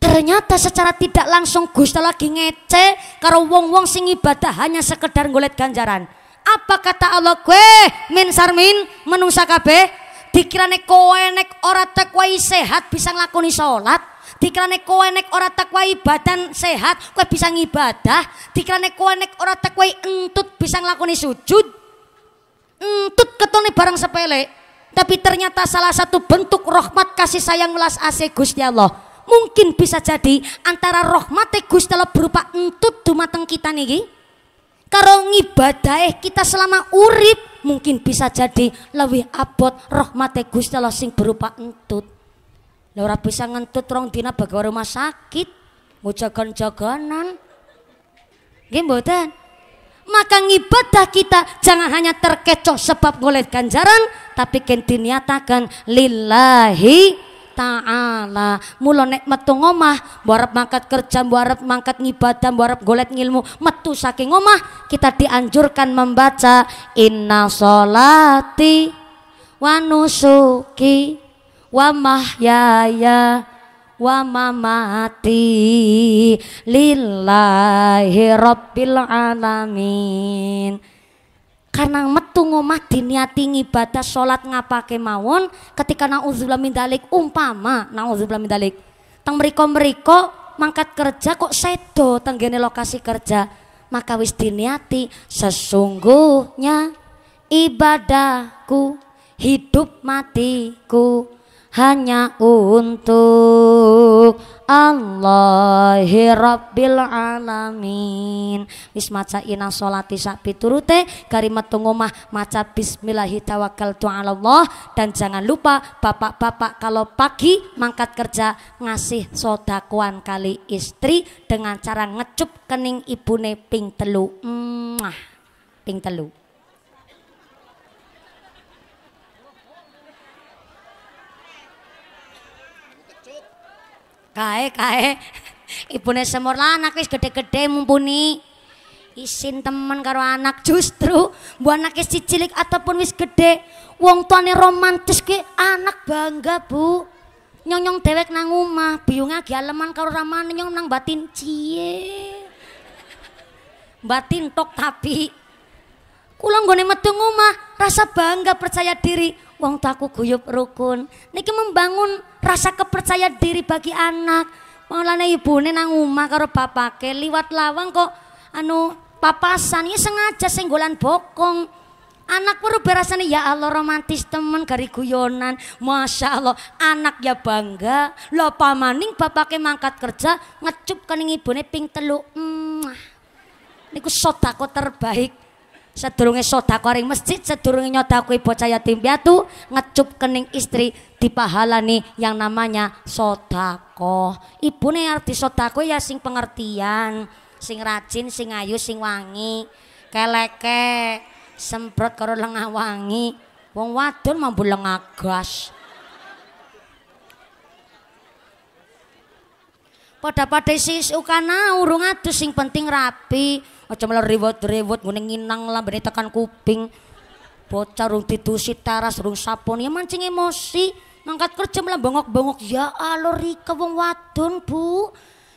ternyata secara tidak langsung Gusta lagi ngece karo wong-wong sing ibadah hanya sekedar golet ganjaran apa kata Allah gue min sarmin menungsa kabeh dikirane kowe nek ora tekwai sehat bisa nglakoni salat dikrane kowe nek ora takwa badan sehat kowe bisa ngibadah dikrane kowe nek ora takwa entut bisa nglakoni sujud entut ketone barang sepele tapi ternyata salah satu bentuk rahmat kasih sayang welas asih Gusti Allah mungkin bisa jadi antara rahmate Gusti Allah berupa entut dumateng kita niki karo ngibadah kita selama urip mungkin bisa jadi lebih abot rahmate Gusti Allah sing berupa entut lah bisa ngentut rong dina bagi rumah sakit. Mujagan-jaganan. gimbotan. Maka ibadah kita jangan hanya terkecoh sebab ngulit ganjaran, tapi kenti niatakan lillahi ta'ala. Mula nek metu ngomah, buarap mangkat kerja, buarap mangkat ngibadah, buarap golek ngilmu metu saking ngomah kita dianjurkan membaca inna solati wa nusuki wa mahyaya wa mamati lillahi rabbil alamin karena metu ngomah diniati ngibadah sholat ngapake mawon ketika na'udzubillah min dalik umpama na'udzubillah min dalik Tang meriko-meriko mangkat kerja kok sedo tenggene lokasi kerja maka wis diniati sesungguhnya ibadahku hidup matiku hanya untuk Allahi Rabbil Alamin Wis maca ina sholati sak piturute Kari tungumah maca bismillahi tawakal Allah Dan jangan lupa bapak-bapak kalau pagi mangkat kerja Ngasih sodakuan kali istri Dengan cara ngecup kening ibune ping telu Mwah. Ping telu Kae kae. Ibune semur lah anak wis gede-gede mumpuni. Isin temen karo anak justru bu anak wis cilik ataupun wis gede, wong tuane romantis ke anak bangga, Bu. nyong-nyong dewek nang rumah, biyunge agi aleman karo ramane nyong nang batin cie. Batin tok tapi kula nggone metu omah rasa bangga percaya diri wong taku guyup rukun niki membangun rasa kepercayaan diri bagi anak ibu ibune nang omah karo pakai liwat lawang kok anu papasan ini sengaja senggolan bokong anak perlu nih ya Allah romantis temen gari guyonan Masya Allah anak ya bangga lo pamaning bapake mangkat kerja ngecup kening ibune ping teluk mm. niku sodako terbaik sedurunge sedekah ring masjid sedurunge nyodakui bocah yatim piatu ngecup kening istri dipahalani yang namanya sedekah ibune sota disedekah ya sing pengertian sing rajin sing ayu sing wangi keleke semprot karo lengah wangi wong wadon mambu lengah gas Pada pada sis ukana urung sing penting rapi kecemel ribut-ribut, ngene nginang lambene tekan kuping. Bocah rung titusi teras rung sapon ya mancing emosi. Nangkat kerja malah bengok-bengok ya alur Rika wong wadon, Bu.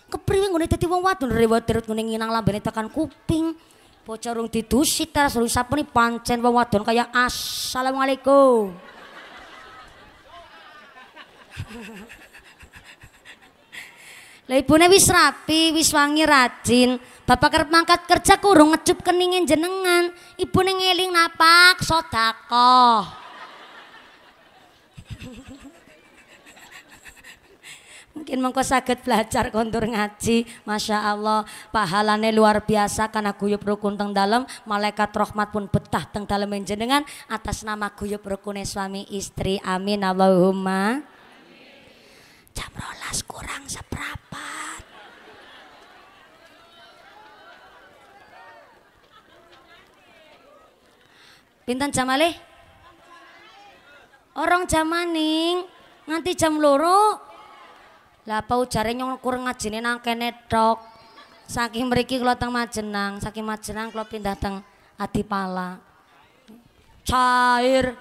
Kepriwe ngene tadi wong wadon rewot-rewot ngene nginang lambene tekan kuping. Bocah rung titusi teras rung sapon pancen wong wadon kayak assalamualaikum. Lah ibune wis rapi, wis wangi rajin. Bapak kerep mangkat kerja kurung ngecup keningin jenengan. Ibu neng ngeling napak sodako. Mungkin mengko sakit belajar kontur ngaji, masya Allah pahalane luar biasa karena guyup rukun teng dalam, malaikat rahmat pun betah teng dalam jenengan atas nama guyup rukunnya suami istri, amin Allahumma. Amin. Jam rolas kurang seberapa. Pintan jam malih? Orang jam maning nganti jam loro. Lah cari ujarin nyong kurang ngajine nang kene dok. Saking meriki kalau teng Majenang, saking Majenang kalau pindah teng Adipala. Cair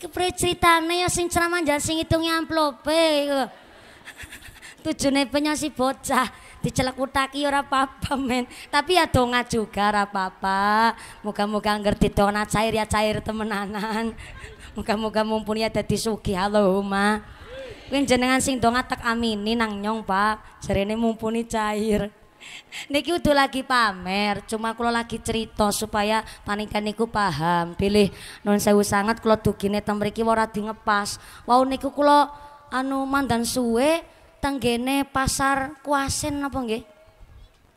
Kepri ceritanya ya sing ceramah jangan sing amplop, eh. Tujune penyasi bocah dicelek utaki ya ora apa-apa men. Tapi ya donga juga ora apa-apa. Moga-moga ngerti donat cair ya cair temenanan. muka muka mumpuni ya dadi sugih ma, Kuwi jenengan sing donga tak amini nang nyong, Pak. Jarene mumpuni cair. Niki udah lagi pamer, cuma kalau lagi cerita supaya panikan niku paham. Pilih non sewu sangat kalau dugine temriki ora di ngepas. Wow niku kalau anu mandan suwe tenggene pasar Kuasen apa nggih?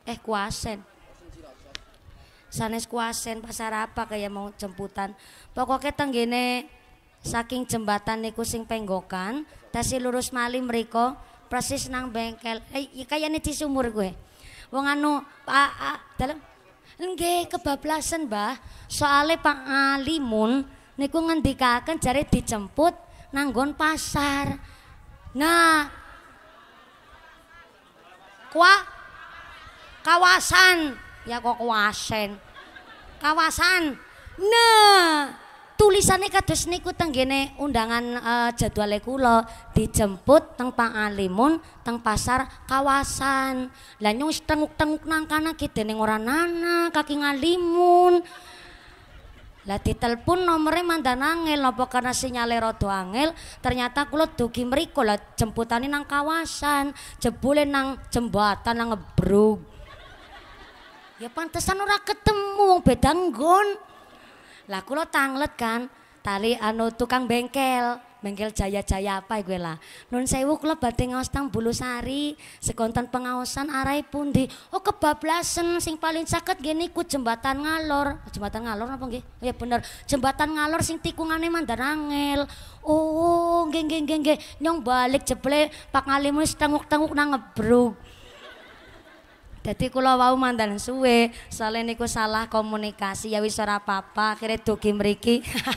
Eh Kuasen. Sanes Kuasen pasar apa kayak mau jemputan. Pokoknya tenggene saking jembatan niku sing penggokan, tasi lurus mali mriko persis nang bengkel. Eh iya, kayaknya di sumur gue. Wong anu a, a, dalam nggih kebablasan, Mbah. Soale Pak Alimun niku ngendikaken jare dijemput nanggon pasar. Nah, kawasan ya kawasan kawasan nah tulisannya kados niku tenggene undangan uh, eh, jadwalnya dijemput teng Pak Alimun teng pasar kawasan lah nyung tenguk tenguk nang kana kita neng orang nana kaki ngalimun Lah ditelepon nomere mandan angel napa karena sinyale rada angel, ternyata kulo dugi meriko, lah jemputane nang kawasan, jebule nang jembatan nang ngebruk. Ya pantesan ora ketemu wong beda nggon. Lah kulo tanglet kan tali anu tukang bengkel bengkel jaya-jaya apa gue lah. Nun sewu kula badhe ngaos bulu sari sekonten pengawasan arai pundi. Oh kebablasan sing paling sakit gini ku jembatan ngalor. Jembatan ngalor apa nggih? Oh, ya bener, jembatan ngalor sing tikungane Mandarangel. Oh, geng-geng-geng-geng Nyong balik jeble Pak Ngalimu tenguk-tenguk nang ngebruk. Dadi kula wau mandan suwe, saleniku niku salah komunikasi ya wis ora apa-apa, akhire dugi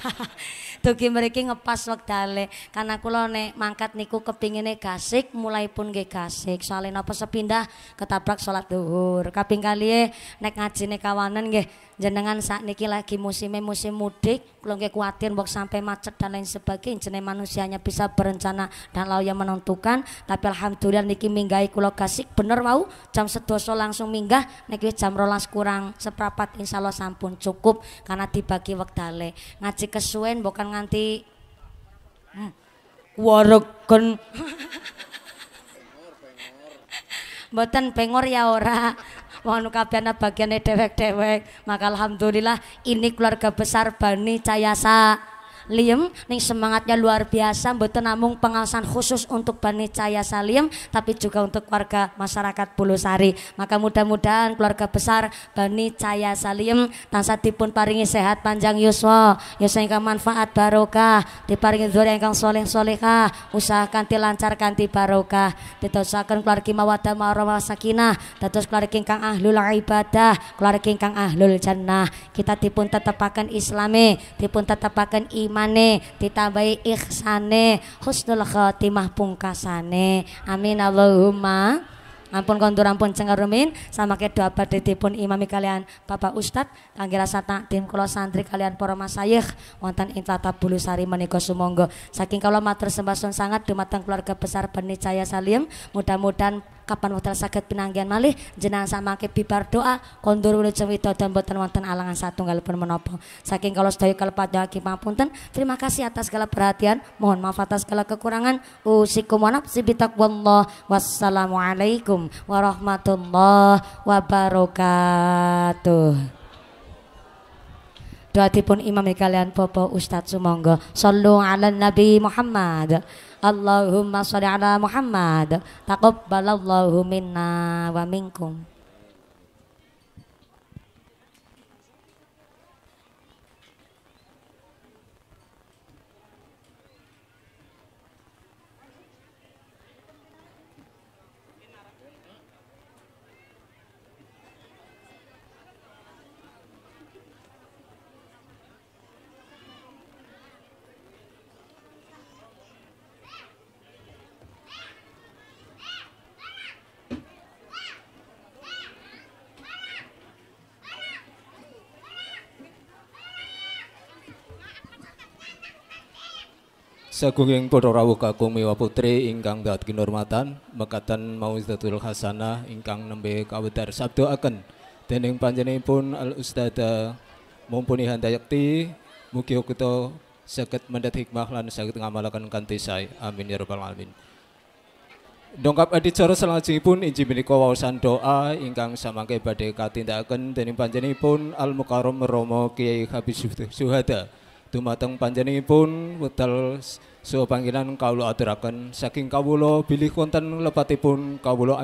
Dugi mereka ngepas wektale. Karena lo nek mangkat niku kepingine gasik mulai pun gak gasik. soalnya napa sepindah ketabrak sholat duhur Kaping kali ya nek nek kawanan nggih jenengan niki lagi musimnya musim mudik. lo gak kuwatir bok sampai macet dan lain sebagainya. Jenenge manusianya bisa berencana dan lawan yang menentukan. Tapi alhamdulillah niki minggai kulo gasik bener mau jam sedoso langsung minggah nek jam rolas kurang seprapat insyaallah sampun cukup karena dibagi wektale. Ngaji kesuwen bukan nganti hmm, waregen. Mboten pengor ya ora. Wong anu kabehane bagiane dewek-dewek. Maka alhamdulillah ini keluarga besar Bani Cayasa. Liem ning semangatnya luar biasa mboten namung pengawasan khusus untuk Bani Caya Salim tapi juga untuk warga masyarakat Pulusari. Maka mudah-mudahan keluarga besar Bani Caya Salim tansah dipun paringi sehat panjang Yuswo yuswa ya ingkang manfaat barokah, diparingi dzurriya ingkang soleh-solehah, usahakan dilancarkan di barokah. Ditosaken keluarga mawadah mawar sakinah, dados keluarga ingkang ahlul ibadah, keluarga ingkang ahlul jannah. Kita dipun tetepaken islame, dipun tetepaken iman rahmane ditambahi ihsane husnul khotimah pungkasane amin Allahumma ampun kondur ampun cengerumin sama ke doa badetipun imami kalian Bapak Ustad kangge rasa takdim kula santri kalian para masayih wonten ing tata bulu sari menika sumangga saking kala matur sembah sangat dumateng keluarga besar Benicaya Salim mudah-mudahan kapan wekdal sakit pinanggian malih sama ke bibar doa kondur wilujeng widodo buatan wonten alangan satu satunggalipun menapa saking kalau sedaya kalepadohake pamunten terima kasih atas segala perhatian mohon maaf atas segala kekurangan usikum wa nafsi bitaqwallah wassalamualaikum warahmatullahi wabarakatuh doa tipun imam kalian popo Ustadz Sumongo sallu ala Nabi Muhammad Allahumma sholli ala Muhammad taqabbalallahu minna wa minkum Sagunging podo Rawuh kakung mewa Putri ingkang dat kinormatan mekaten Mauizatul Hasanah ingkang nembe kawedar sabdaaken dening panjenenganipun Al Ustada Mumpuni Handayakti mugi kuto saged mendhet hikmah lan saged ngamalaken kanthi sae. Amin ya rabbal alamin. Dongkap adicara pun inji menika wawasan doa ingkang samangke badhe katindakaken dening panjenenganipun Al Mukarram Romo Kiai Habib Suhada. Dumateng panjenenganipun wedal saha panggenan kawula aturaken saking kawula bilih wonten lepatipun kawula